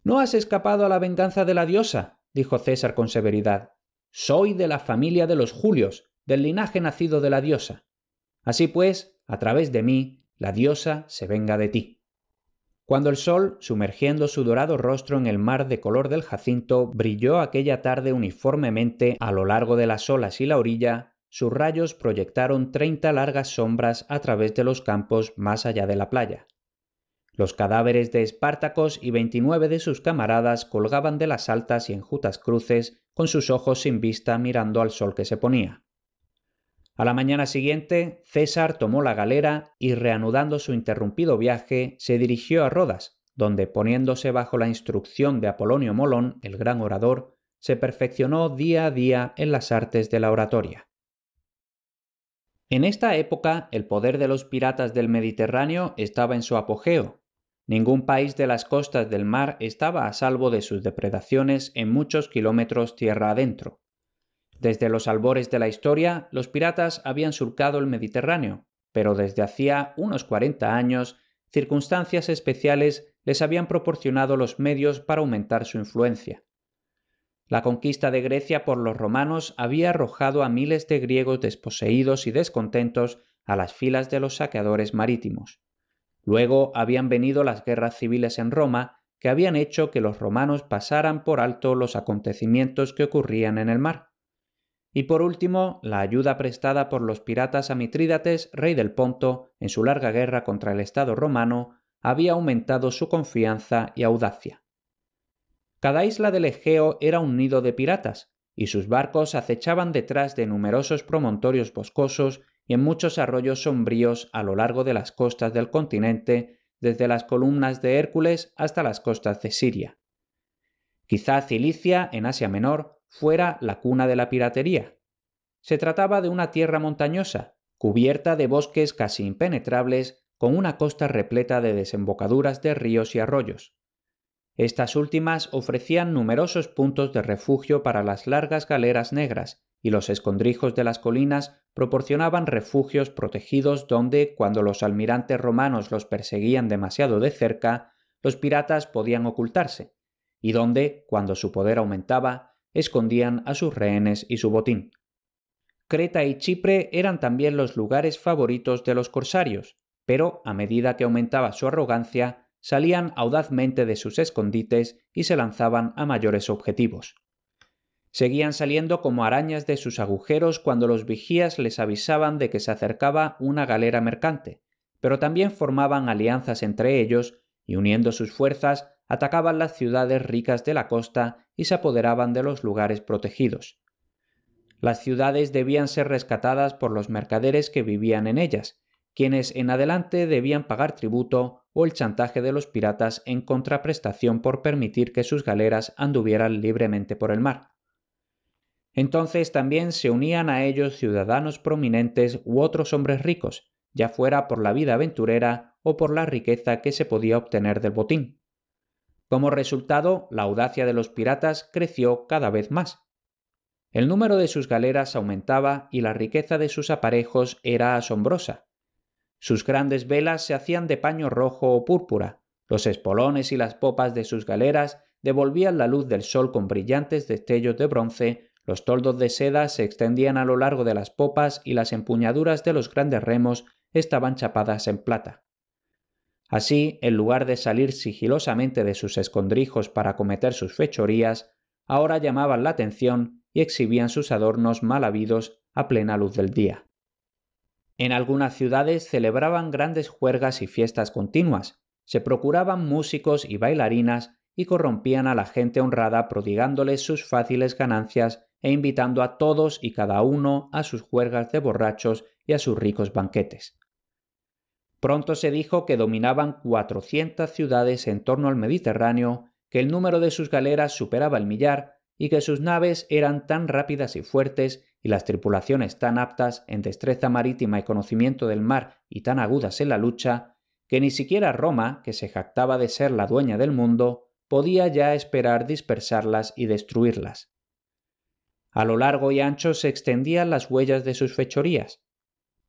No has escapado a la venganza de la diosa, dijo César con severidad. Soy de la familia de los Julios, del linaje nacido de la diosa. Así pues, a través de mí, la diosa se venga de ti. Cuando el sol, sumergiendo su dorado rostro en el mar de color del jacinto, brilló aquella tarde uniformemente a lo largo de las olas y la orilla, sus rayos proyectaron treinta largas sombras a través de los campos más allá de la playa. Los cadáveres de Espartacos y 29 de sus camaradas colgaban de las altas y enjutas cruces con sus ojos sin vista mirando al sol que se ponía. A la mañana siguiente, César tomó la galera y reanudando su interrumpido viaje, se dirigió a Rodas, donde, poniéndose bajo la instrucción de Apolonio Molón, el gran orador, se perfeccionó día a día en las artes de la oratoria. En esta época, el poder de los piratas del Mediterráneo estaba en su apogeo, Ningún país de las costas del mar estaba a salvo de sus depredaciones en muchos kilómetros tierra adentro. Desde los albores de la historia, los piratas habían surcado el Mediterráneo, pero desde hacía unos 40 años, circunstancias especiales les habían proporcionado los medios para aumentar su influencia. La conquista de Grecia por los romanos había arrojado a miles de griegos desposeídos y descontentos a las filas de los saqueadores marítimos. Luego habían venido las guerras civiles en Roma, que habían hecho que los romanos pasaran por alto los acontecimientos que ocurrían en el mar. Y por último, la ayuda prestada por los piratas a Mitrídates, rey del Ponto, en su larga guerra contra el Estado romano, había aumentado su confianza y audacia. Cada isla del Egeo era un nido de piratas, y sus barcos acechaban detrás de numerosos promontorios boscosos y en muchos arroyos sombríos a lo largo de las costas del continente, desde las columnas de Hércules hasta las costas de Siria. Quizá Cilicia, en Asia Menor, fuera la cuna de la piratería. Se trataba de una tierra montañosa, cubierta de bosques casi impenetrables, con una costa repleta de desembocaduras de ríos y arroyos. Estas últimas ofrecían numerosos puntos de refugio para las largas galeras negras, y los escondrijos de las colinas proporcionaban refugios protegidos donde, cuando los almirantes romanos los perseguían demasiado de cerca, los piratas podían ocultarse, y donde, cuando su poder aumentaba, escondían a sus rehenes y su botín. Creta y Chipre eran también los lugares favoritos de los corsarios, pero a medida que aumentaba su arrogancia, salían audazmente de sus escondites y se lanzaban a mayores objetivos. Seguían saliendo como arañas de sus agujeros cuando los vigías les avisaban de que se acercaba una galera mercante, pero también formaban alianzas entre ellos y uniendo sus fuerzas atacaban las ciudades ricas de la costa y se apoderaban de los lugares protegidos. Las ciudades debían ser rescatadas por los mercaderes que vivían en ellas, quienes en adelante debían pagar tributo o el chantaje de los piratas en contraprestación por permitir que sus galeras anduvieran libremente por el mar. Entonces también se unían a ellos ciudadanos prominentes u otros hombres ricos, ya fuera por la vida aventurera o por la riqueza que se podía obtener del botín. Como resultado, la audacia de los piratas creció cada vez más. El número de sus galeras aumentaba y la riqueza de sus aparejos era asombrosa. Sus grandes velas se hacían de paño rojo o púrpura, los espolones y las popas de sus galeras devolvían la luz del sol con brillantes destellos de bronce los toldos de seda se extendían a lo largo de las popas y las empuñaduras de los grandes remos estaban chapadas en plata. Así, en lugar de salir sigilosamente de sus escondrijos para cometer sus fechorías, ahora llamaban la atención y exhibían sus adornos mal habidos a plena luz del día. En algunas ciudades celebraban grandes juergas y fiestas continuas, se procuraban músicos y bailarinas y corrompían a la gente honrada prodigándoles sus fáciles ganancias e invitando a todos y cada uno a sus juergas de borrachos y a sus ricos banquetes. Pronto se dijo que dominaban 400 ciudades en torno al Mediterráneo, que el número de sus galeras superaba el millar y que sus naves eran tan rápidas y fuertes y las tripulaciones tan aptas en destreza marítima y conocimiento del mar y tan agudas en la lucha, que ni siquiera Roma, que se jactaba de ser la dueña del mundo, podía ya esperar dispersarlas y destruirlas. A lo largo y ancho se extendían las huellas de sus fechorías.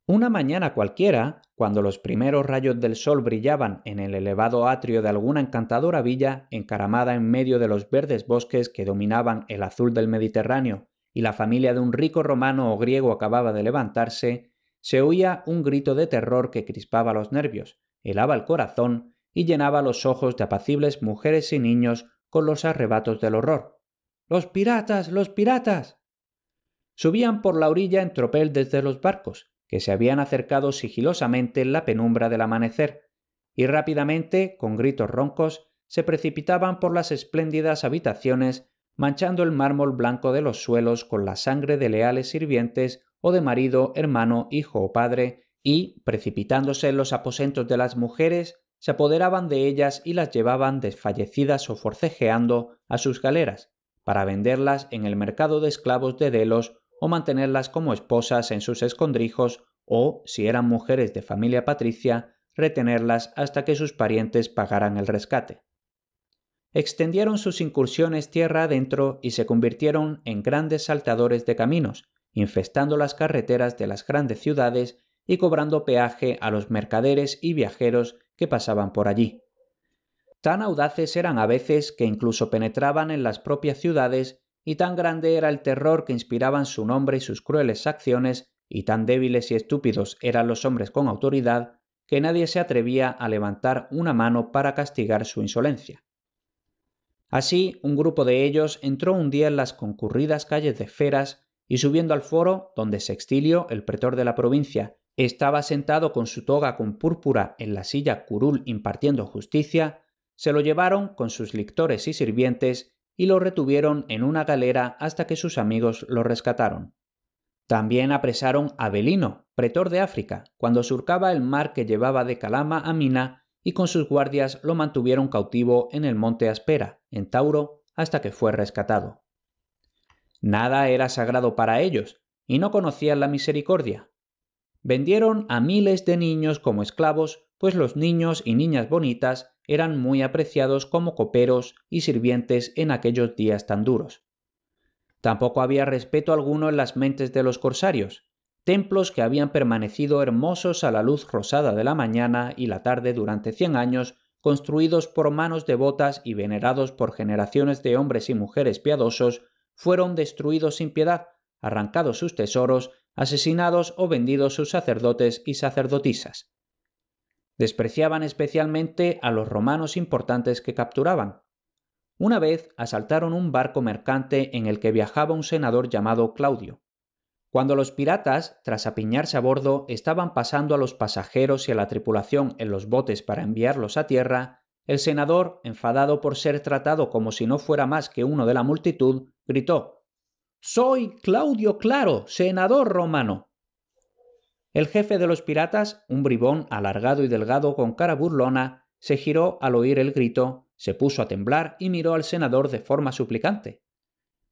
Una mañana cualquiera, cuando los primeros rayos del sol brillaban en el elevado atrio de alguna encantadora villa encaramada en medio de los verdes bosques que dominaban el azul del Mediterráneo y la familia de un rico romano o griego acababa de levantarse, se oía un grito de terror que crispaba los nervios, helaba el corazón y llenaba los ojos de apacibles mujeres y niños con los arrebatos del horror. Los piratas, los piratas. Subían por la orilla en tropel desde los barcos, que se habían acercado sigilosamente en la penumbra del amanecer, y rápidamente, con gritos roncos, se precipitaban por las espléndidas habitaciones, manchando el mármol blanco de los suelos con la sangre de leales sirvientes o de marido, hermano, hijo o padre, y, precipitándose en los aposentos de las mujeres, se apoderaban de ellas y las llevaban desfallecidas o forcejeando a sus galeras, para venderlas en el mercado de esclavos de Delos o mantenerlas como esposas en sus escondrijos o, si eran mujeres de familia patricia, retenerlas hasta que sus parientes pagaran el rescate. Extendieron sus incursiones tierra adentro y se convirtieron en grandes saltadores de caminos, infestando las carreteras de las grandes ciudades y cobrando peaje a los mercaderes y viajeros que pasaban por allí. Tan audaces eran a veces que incluso penetraban en las propias ciudades y tan grande era el terror que inspiraban su nombre y sus crueles acciones, y tan débiles y estúpidos eran los hombres con autoridad, que nadie se atrevía a levantar una mano para castigar su insolencia. Así, un grupo de ellos entró un día en las concurridas calles de Feras y subiendo al foro, donde Sextilio, el pretor de la provincia, estaba sentado con su toga con púrpura en la silla curul impartiendo justicia, se lo llevaron con sus lictores y sirvientes y lo retuvieron en una galera hasta que sus amigos lo rescataron. También apresaron a Belino, pretor de África, cuando surcaba el mar que llevaba de Calama a Mina y con sus guardias lo mantuvieron cautivo en el monte Aspera, en Tauro, hasta que fue rescatado. Nada era sagrado para ellos, y no conocían la misericordia. Vendieron a miles de niños como esclavos, pues los niños y niñas bonitas eran muy apreciados como coperos y sirvientes en aquellos días tan duros. Tampoco había respeto alguno en las mentes de los corsarios, templos que habían permanecido hermosos a la luz rosada de la mañana y la tarde durante cien años, construidos por manos devotas y venerados por generaciones de hombres y mujeres piadosos, fueron destruidos sin piedad, arrancados sus tesoros, asesinados o vendidos sus sacerdotes y sacerdotisas. Despreciaban especialmente a los romanos importantes que capturaban. Una vez asaltaron un barco mercante en el que viajaba un senador llamado Claudio. Cuando los piratas, tras apiñarse a bordo, estaban pasando a los pasajeros y a la tripulación en los botes para enviarlos a tierra, el senador, enfadado por ser tratado como si no fuera más que uno de la multitud, gritó Soy Claudio Claro, senador romano. El jefe de los piratas, un bribón alargado y delgado con cara burlona, se giró al oír el grito, se puso a temblar y miró al senador de forma suplicante.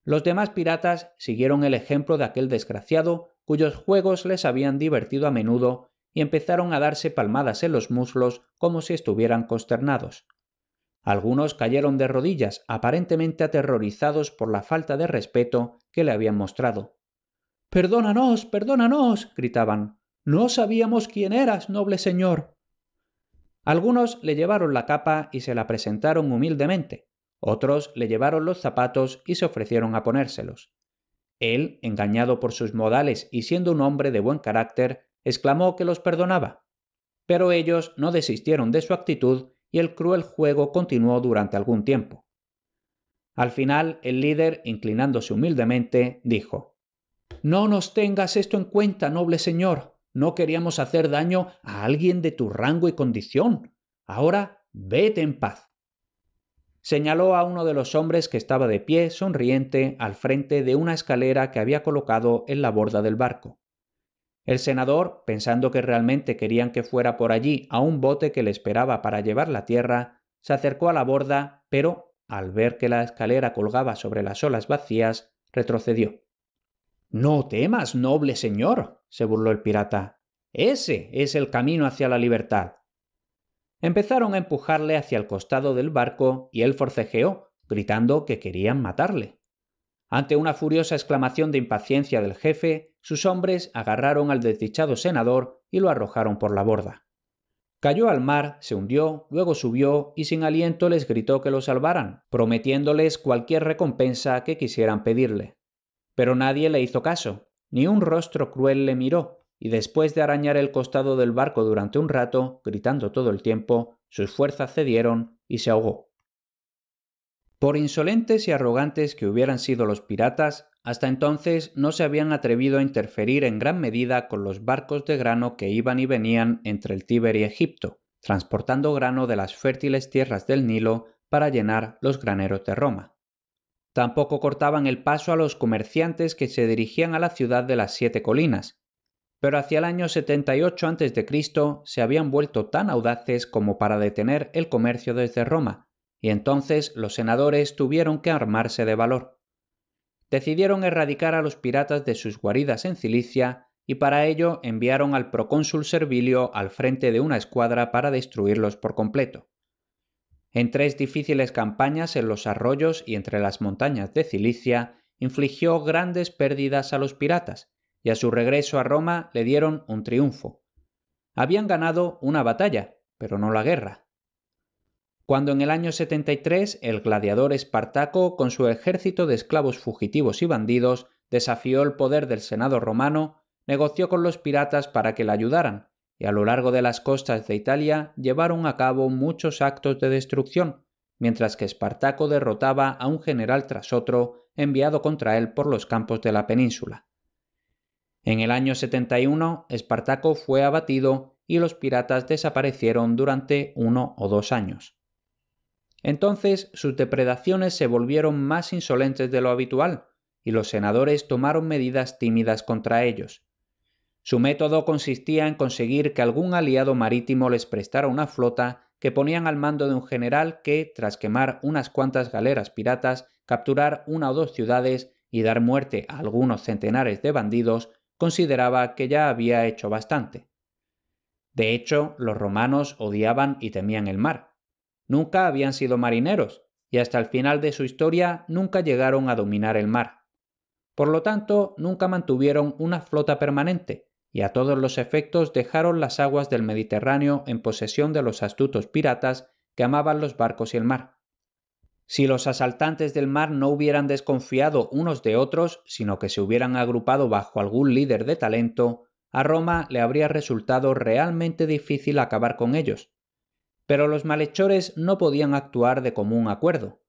Los demás piratas siguieron el ejemplo de aquel desgraciado cuyos juegos les habían divertido a menudo y empezaron a darse palmadas en los muslos como si estuvieran consternados. Algunos cayeron de rodillas, aparentemente aterrorizados por la falta de respeto que le habían mostrado. Perdónanos, perdónanos, gritaban. No sabíamos quién eras, noble señor. Algunos le llevaron la capa y se la presentaron humildemente, otros le llevaron los zapatos y se ofrecieron a ponérselos. Él, engañado por sus modales y siendo un hombre de buen carácter, exclamó que los perdonaba. Pero ellos no desistieron de su actitud y el cruel juego continuó durante algún tiempo. Al final, el líder, inclinándose humildemente, dijo No nos tengas esto en cuenta, noble señor. No queríamos hacer daño a alguien de tu rango y condición. Ahora vete en paz. Señaló a uno de los hombres que estaba de pie, sonriente, al frente de una escalera que había colocado en la borda del barco. El senador, pensando que realmente querían que fuera por allí a un bote que le esperaba para llevar la tierra, se acercó a la borda, pero, al ver que la escalera colgaba sobre las olas vacías, retrocedió. No temas, noble señor, se burló el pirata. Ese es el camino hacia la libertad. Empezaron a empujarle hacia el costado del barco y él forcejeó, gritando que querían matarle. Ante una furiosa exclamación de impaciencia del jefe, sus hombres agarraron al desdichado senador y lo arrojaron por la borda. Cayó al mar, se hundió, luego subió y sin aliento les gritó que lo salvaran, prometiéndoles cualquier recompensa que quisieran pedirle. Pero nadie le hizo caso, ni un rostro cruel le miró, y después de arañar el costado del barco durante un rato, gritando todo el tiempo, sus fuerzas cedieron y se ahogó. Por insolentes y arrogantes que hubieran sido los piratas, hasta entonces no se habían atrevido a interferir en gran medida con los barcos de grano que iban y venían entre el Tíber y Egipto, transportando grano de las fértiles tierras del Nilo para llenar los graneros de Roma. Tampoco cortaban el paso a los comerciantes que se dirigían a la ciudad de las siete colinas, pero hacia el año 78 a.C. se habían vuelto tan audaces como para detener el comercio desde Roma, y entonces los senadores tuvieron que armarse de valor. Decidieron erradicar a los piratas de sus guaridas en Cilicia y para ello enviaron al procónsul Servilio al frente de una escuadra para destruirlos por completo. En tres difíciles campañas en los arroyos y entre las montañas de Cilicia, infligió grandes pérdidas a los piratas, y a su regreso a Roma le dieron un triunfo. Habían ganado una batalla, pero no la guerra. Cuando en el año 73 el gladiador Espartaco, con su ejército de esclavos fugitivos y bandidos, desafió el poder del Senado romano, negoció con los piratas para que le ayudaran, y a lo largo de las costas de Italia llevaron a cabo muchos actos de destrucción, mientras que Espartaco derrotaba a un general tras otro enviado contra él por los campos de la península. En el año 71, Espartaco fue abatido y los piratas desaparecieron durante uno o dos años. Entonces sus depredaciones se volvieron más insolentes de lo habitual, y los senadores tomaron medidas tímidas contra ellos. Su método consistía en conseguir que algún aliado marítimo les prestara una flota que ponían al mando de un general que, tras quemar unas cuantas galeras piratas, capturar una o dos ciudades y dar muerte a algunos centenares de bandidos, consideraba que ya había hecho bastante. De hecho, los romanos odiaban y temían el mar. Nunca habían sido marineros, y hasta el final de su historia nunca llegaron a dominar el mar. Por lo tanto, nunca mantuvieron una flota permanente, y a todos los efectos dejaron las aguas del Mediterráneo en posesión de los astutos piratas que amaban los barcos y el mar. Si los asaltantes del mar no hubieran desconfiado unos de otros, sino que se hubieran agrupado bajo algún líder de talento, a Roma le habría resultado realmente difícil acabar con ellos. Pero los malhechores no podían actuar de común acuerdo.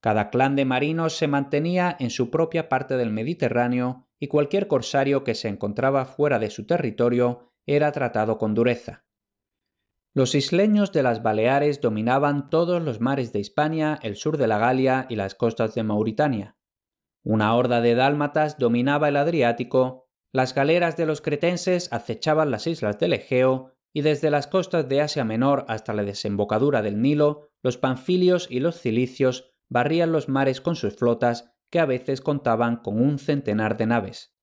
Cada clan de marinos se mantenía en su propia parte del Mediterráneo y cualquier corsario que se encontraba fuera de su territorio era tratado con dureza. Los isleños de las Baleares dominaban todos los mares de Hispania, el sur de la Galia y las costas de Mauritania. Una horda de dálmatas dominaba el Adriático, las galeras de los cretenses acechaban las islas del Egeo y desde las costas de Asia Menor hasta la desembocadura del Nilo, los panfilios y los cilicios barrían los mares con sus flotas que a veces contaban con un centenar de naves.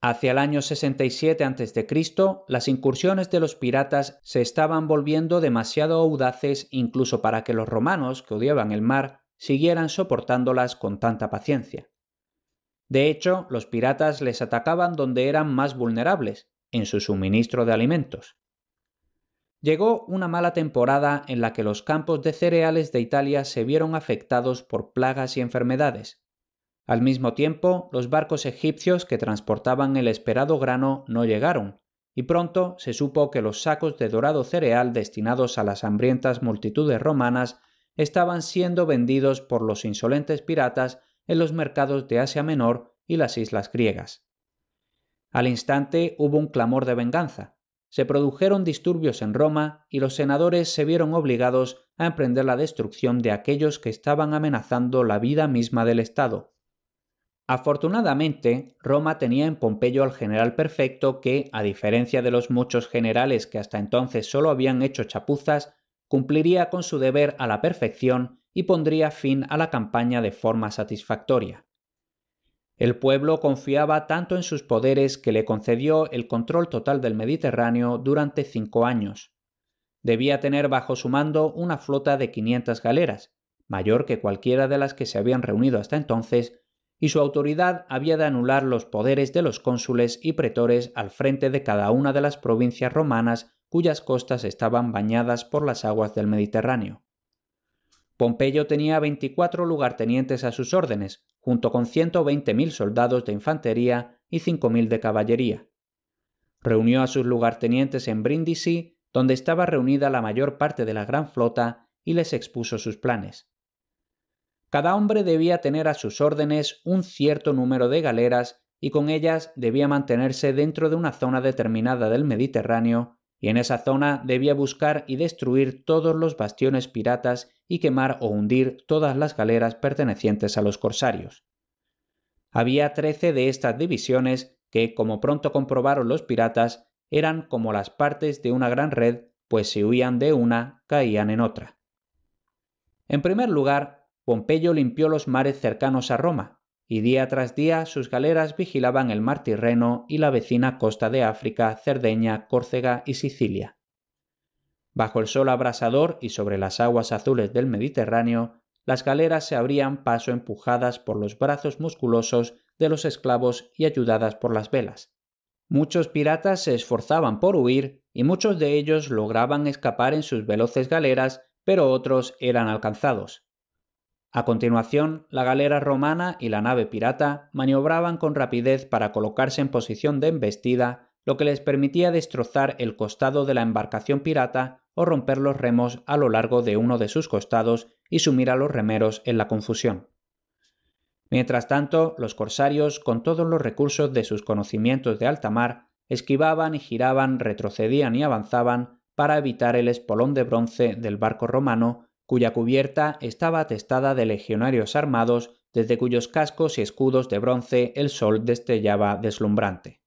Hacia el año 67 a.C., las incursiones de los piratas se estaban volviendo demasiado audaces incluso para que los romanos, que odiaban el mar, siguieran soportándolas con tanta paciencia. De hecho, los piratas les atacaban donde eran más vulnerables, en su suministro de alimentos. Llegó una mala temporada en la que los campos de cereales de Italia se vieron afectados por plagas y enfermedades. Al mismo tiempo, los barcos egipcios que transportaban el esperado grano no llegaron, y pronto se supo que los sacos de dorado cereal destinados a las hambrientas multitudes romanas estaban siendo vendidos por los insolentes piratas en los mercados de Asia Menor y las islas griegas. Al instante hubo un clamor de venganza se produjeron disturbios en Roma y los senadores se vieron obligados a emprender la destrucción de aquellos que estaban amenazando la vida misma del Estado. Afortunadamente, Roma tenía en Pompeyo al general perfecto que, a diferencia de los muchos generales que hasta entonces solo habían hecho chapuzas, cumpliría con su deber a la perfección y pondría fin a la campaña de forma satisfactoria. El pueblo confiaba tanto en sus poderes que le concedió el control total del Mediterráneo durante cinco años. Debía tener bajo su mando una flota de 500 galeras, mayor que cualquiera de las que se habían reunido hasta entonces, y su autoridad había de anular los poderes de los cónsules y pretores al frente de cada una de las provincias romanas cuyas costas estaban bañadas por las aguas del Mediterráneo. Pompeyo tenía 24 lugartenientes a sus órdenes, junto con 120.000 soldados de infantería y 5.000 de caballería. Reunió a sus lugartenientes en Brindisi, donde estaba reunida la mayor parte de la gran flota, y les expuso sus planes. Cada hombre debía tener a sus órdenes un cierto número de galeras y con ellas debía mantenerse dentro de una zona determinada del Mediterráneo y en esa zona debía buscar y destruir todos los bastiones piratas y quemar o hundir todas las galeras pertenecientes a los corsarios. Había trece de estas divisiones que, como pronto comprobaron los piratas, eran como las partes de una gran red, pues si huían de una, caían en otra. En primer lugar, Pompeyo limpió los mares cercanos a Roma, y día tras día sus galeras vigilaban el mar Tirreno y la vecina costa de África, Cerdeña, Córcega y Sicilia. Bajo el sol abrasador y sobre las aguas azules del Mediterráneo, las galeras se abrían paso empujadas por los brazos musculosos de los esclavos y ayudadas por las velas. Muchos piratas se esforzaban por huir y muchos de ellos lograban escapar en sus veloces galeras, pero otros eran alcanzados. A continuación, la galera romana y la nave pirata maniobraban con rapidez para colocarse en posición de embestida, lo que les permitía destrozar el costado de la embarcación pirata o romper los remos a lo largo de uno de sus costados y sumir a los remeros en la confusión. Mientras tanto, los corsarios, con todos los recursos de sus conocimientos de alta mar, esquivaban y giraban, retrocedían y avanzaban para evitar el espolón de bronce del barco romano cuya cubierta estaba atestada de legionarios armados desde cuyos cascos y escudos de bronce el sol destellaba deslumbrante.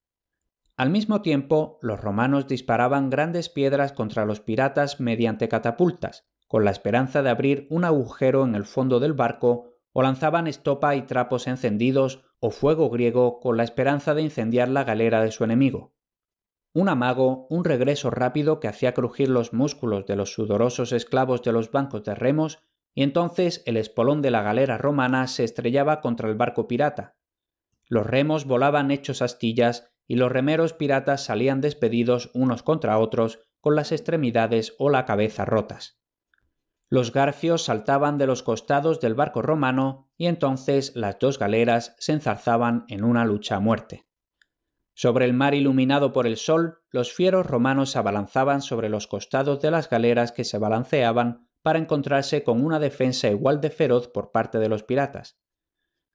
Al mismo tiempo, los romanos disparaban grandes piedras contra los piratas mediante catapultas, con la esperanza de abrir un agujero en el fondo del barco, o lanzaban estopa y trapos encendidos o fuego griego con la esperanza de incendiar la galera de su enemigo. Un amago, un regreso rápido que hacía crujir los músculos de los sudorosos esclavos de los bancos de remos, y entonces el espolón de la galera romana se estrellaba contra el barco pirata. Los remos volaban hechos astillas y los remeros piratas salían despedidos unos contra otros con las extremidades o la cabeza rotas. Los garfios saltaban de los costados del barco romano y entonces las dos galeras se enzarzaban en una lucha a muerte. Sobre el mar iluminado por el sol, los fieros romanos abalanzaban sobre los costados de las galeras que se balanceaban para encontrarse con una defensa igual de feroz por parte de los piratas.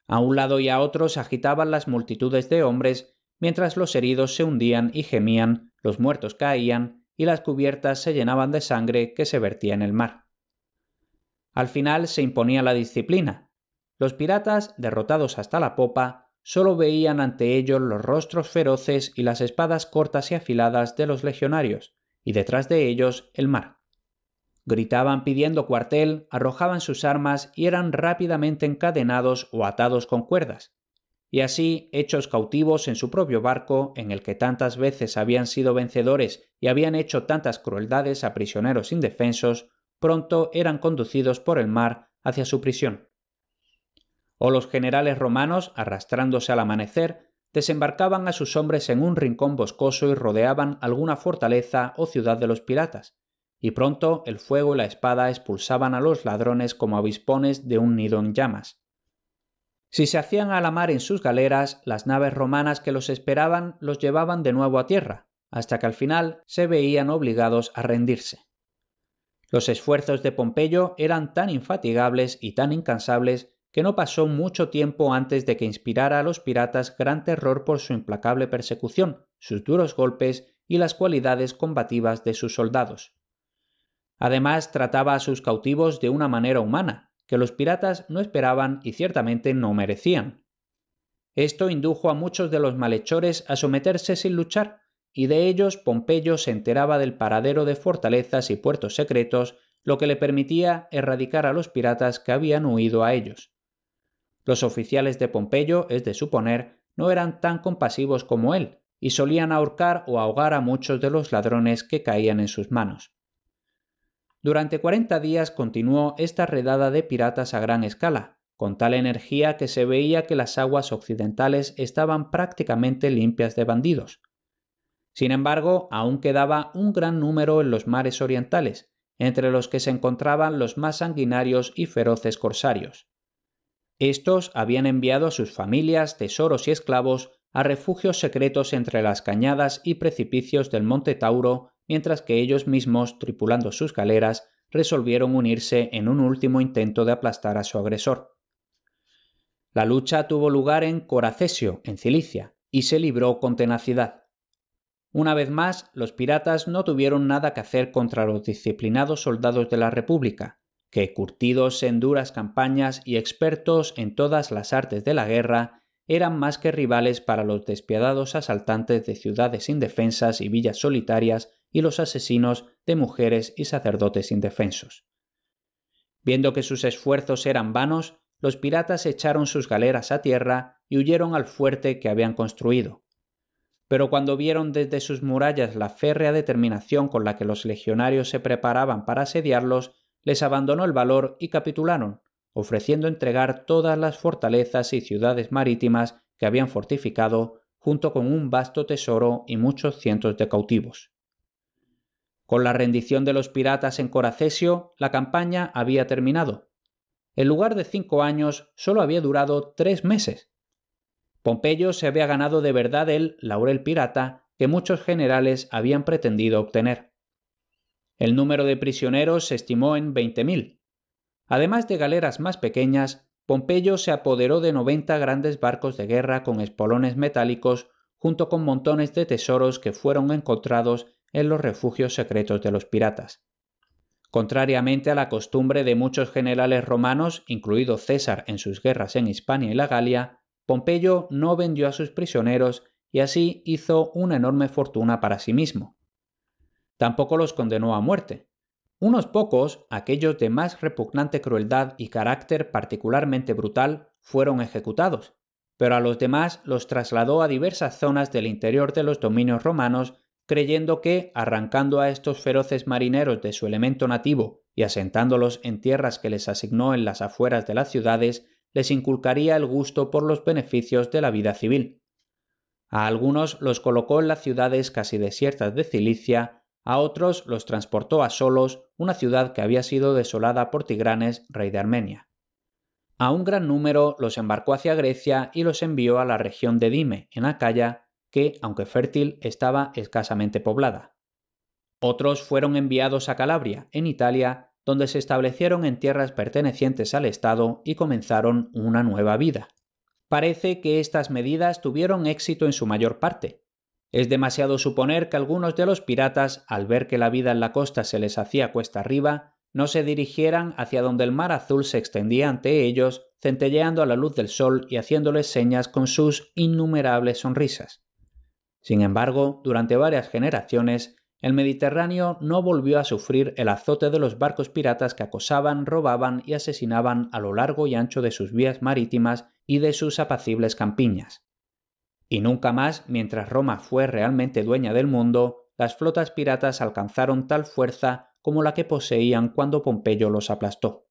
A un lado y a otro se agitaban las multitudes de hombres, mientras los heridos se hundían y gemían, los muertos caían y las cubiertas se llenaban de sangre que se vertía en el mar. Al final se imponía la disciplina. Los piratas, derrotados hasta la popa, solo veían ante ellos los rostros feroces y las espadas cortas y afiladas de los legionarios, y detrás de ellos el mar. Gritaban pidiendo cuartel, arrojaban sus armas y eran rápidamente encadenados o atados con cuerdas, y así hechos cautivos en su propio barco en el que tantas veces habían sido vencedores y habían hecho tantas crueldades a prisioneros indefensos, pronto eran conducidos por el mar hacia su prisión o los generales romanos, arrastrándose al amanecer, desembarcaban a sus hombres en un rincón boscoso y rodeaban alguna fortaleza o ciudad de los piratas, y pronto el fuego y la espada expulsaban a los ladrones como avispones de un nido en llamas. Si se hacían a la mar en sus galeras, las naves romanas que los esperaban los llevaban de nuevo a tierra, hasta que al final se veían obligados a rendirse. Los esfuerzos de Pompeyo eran tan infatigables y tan incansables que no pasó mucho tiempo antes de que inspirara a los piratas gran terror por su implacable persecución, sus duros golpes y las cualidades combativas de sus soldados. Además, trataba a sus cautivos de una manera humana, que los piratas no esperaban y ciertamente no merecían. Esto indujo a muchos de los malhechores a someterse sin luchar, y de ellos Pompeyo se enteraba del paradero de fortalezas y puertos secretos, lo que le permitía erradicar a los piratas que habían huido a ellos. Los oficiales de Pompeyo, es de suponer, no eran tan compasivos como él, y solían ahorcar o ahogar a muchos de los ladrones que caían en sus manos. Durante cuarenta días continuó esta redada de piratas a gran escala, con tal energía que se veía que las aguas occidentales estaban prácticamente limpias de bandidos. Sin embargo, aún quedaba un gran número en los mares orientales, entre los que se encontraban los más sanguinarios y feroces corsarios. Estos habían enviado a sus familias, tesoros y esclavos a refugios secretos entre las cañadas y precipicios del Monte Tauro, mientras que ellos mismos, tripulando sus galeras, resolvieron unirse en un último intento de aplastar a su agresor. La lucha tuvo lugar en Coracesio, en Cilicia, y se libró con tenacidad. Una vez más, los piratas no tuvieron nada que hacer contra los disciplinados soldados de la República, que, curtidos en duras campañas y expertos en todas las artes de la guerra, eran más que rivales para los despiadados asaltantes de ciudades indefensas y villas solitarias y los asesinos de mujeres y sacerdotes indefensos. Viendo que sus esfuerzos eran vanos, los piratas echaron sus galeras a tierra y huyeron al fuerte que habían construido. Pero cuando vieron desde sus murallas la férrea determinación con la que los legionarios se preparaban para asediarlos, les abandonó el valor y capitularon, ofreciendo entregar todas las fortalezas y ciudades marítimas que habían fortificado, junto con un vasto tesoro y muchos cientos de cautivos. Con la rendición de los piratas en Coracesio, la campaña había terminado. En lugar de cinco años, solo había durado tres meses. Pompeyo se había ganado de verdad el laurel pirata que muchos generales habían pretendido obtener. El número de prisioneros se estimó en 20.000. Además de galeras más pequeñas, Pompeyo se apoderó de 90 grandes barcos de guerra con espolones metálicos, junto con montones de tesoros que fueron encontrados en los refugios secretos de los piratas. Contrariamente a la costumbre de muchos generales romanos, incluido César en sus guerras en Hispania y la Galia, Pompeyo no vendió a sus prisioneros y así hizo una enorme fortuna para sí mismo tampoco los condenó a muerte. Unos pocos, aquellos de más repugnante crueldad y carácter particularmente brutal, fueron ejecutados, pero a los demás los trasladó a diversas zonas del interior de los dominios romanos, creyendo que, arrancando a estos feroces marineros de su elemento nativo y asentándolos en tierras que les asignó en las afueras de las ciudades, les inculcaría el gusto por los beneficios de la vida civil. A algunos los colocó en las ciudades casi desiertas de Cilicia, a otros los transportó a Solos, una ciudad que había sido desolada por Tigranes, rey de Armenia. A un gran número los embarcó hacia Grecia y los envió a la región de Dime, en Acaya, que, aunque fértil, estaba escasamente poblada. Otros fueron enviados a Calabria, en Italia, donde se establecieron en tierras pertenecientes al Estado y comenzaron una nueva vida. Parece que estas medidas tuvieron éxito en su mayor parte, es demasiado suponer que algunos de los piratas, al ver que la vida en la costa se les hacía cuesta arriba, no se dirigieran hacia donde el mar azul se extendía ante ellos, centelleando a la luz del sol y haciéndoles señas con sus innumerables sonrisas. Sin embargo, durante varias generaciones, el Mediterráneo no volvió a sufrir el azote de los barcos piratas que acosaban, robaban y asesinaban a lo largo y ancho de sus vías marítimas y de sus apacibles campiñas. Y nunca más, mientras Roma fue realmente dueña del mundo, las flotas piratas alcanzaron tal fuerza como la que poseían cuando Pompeyo los aplastó.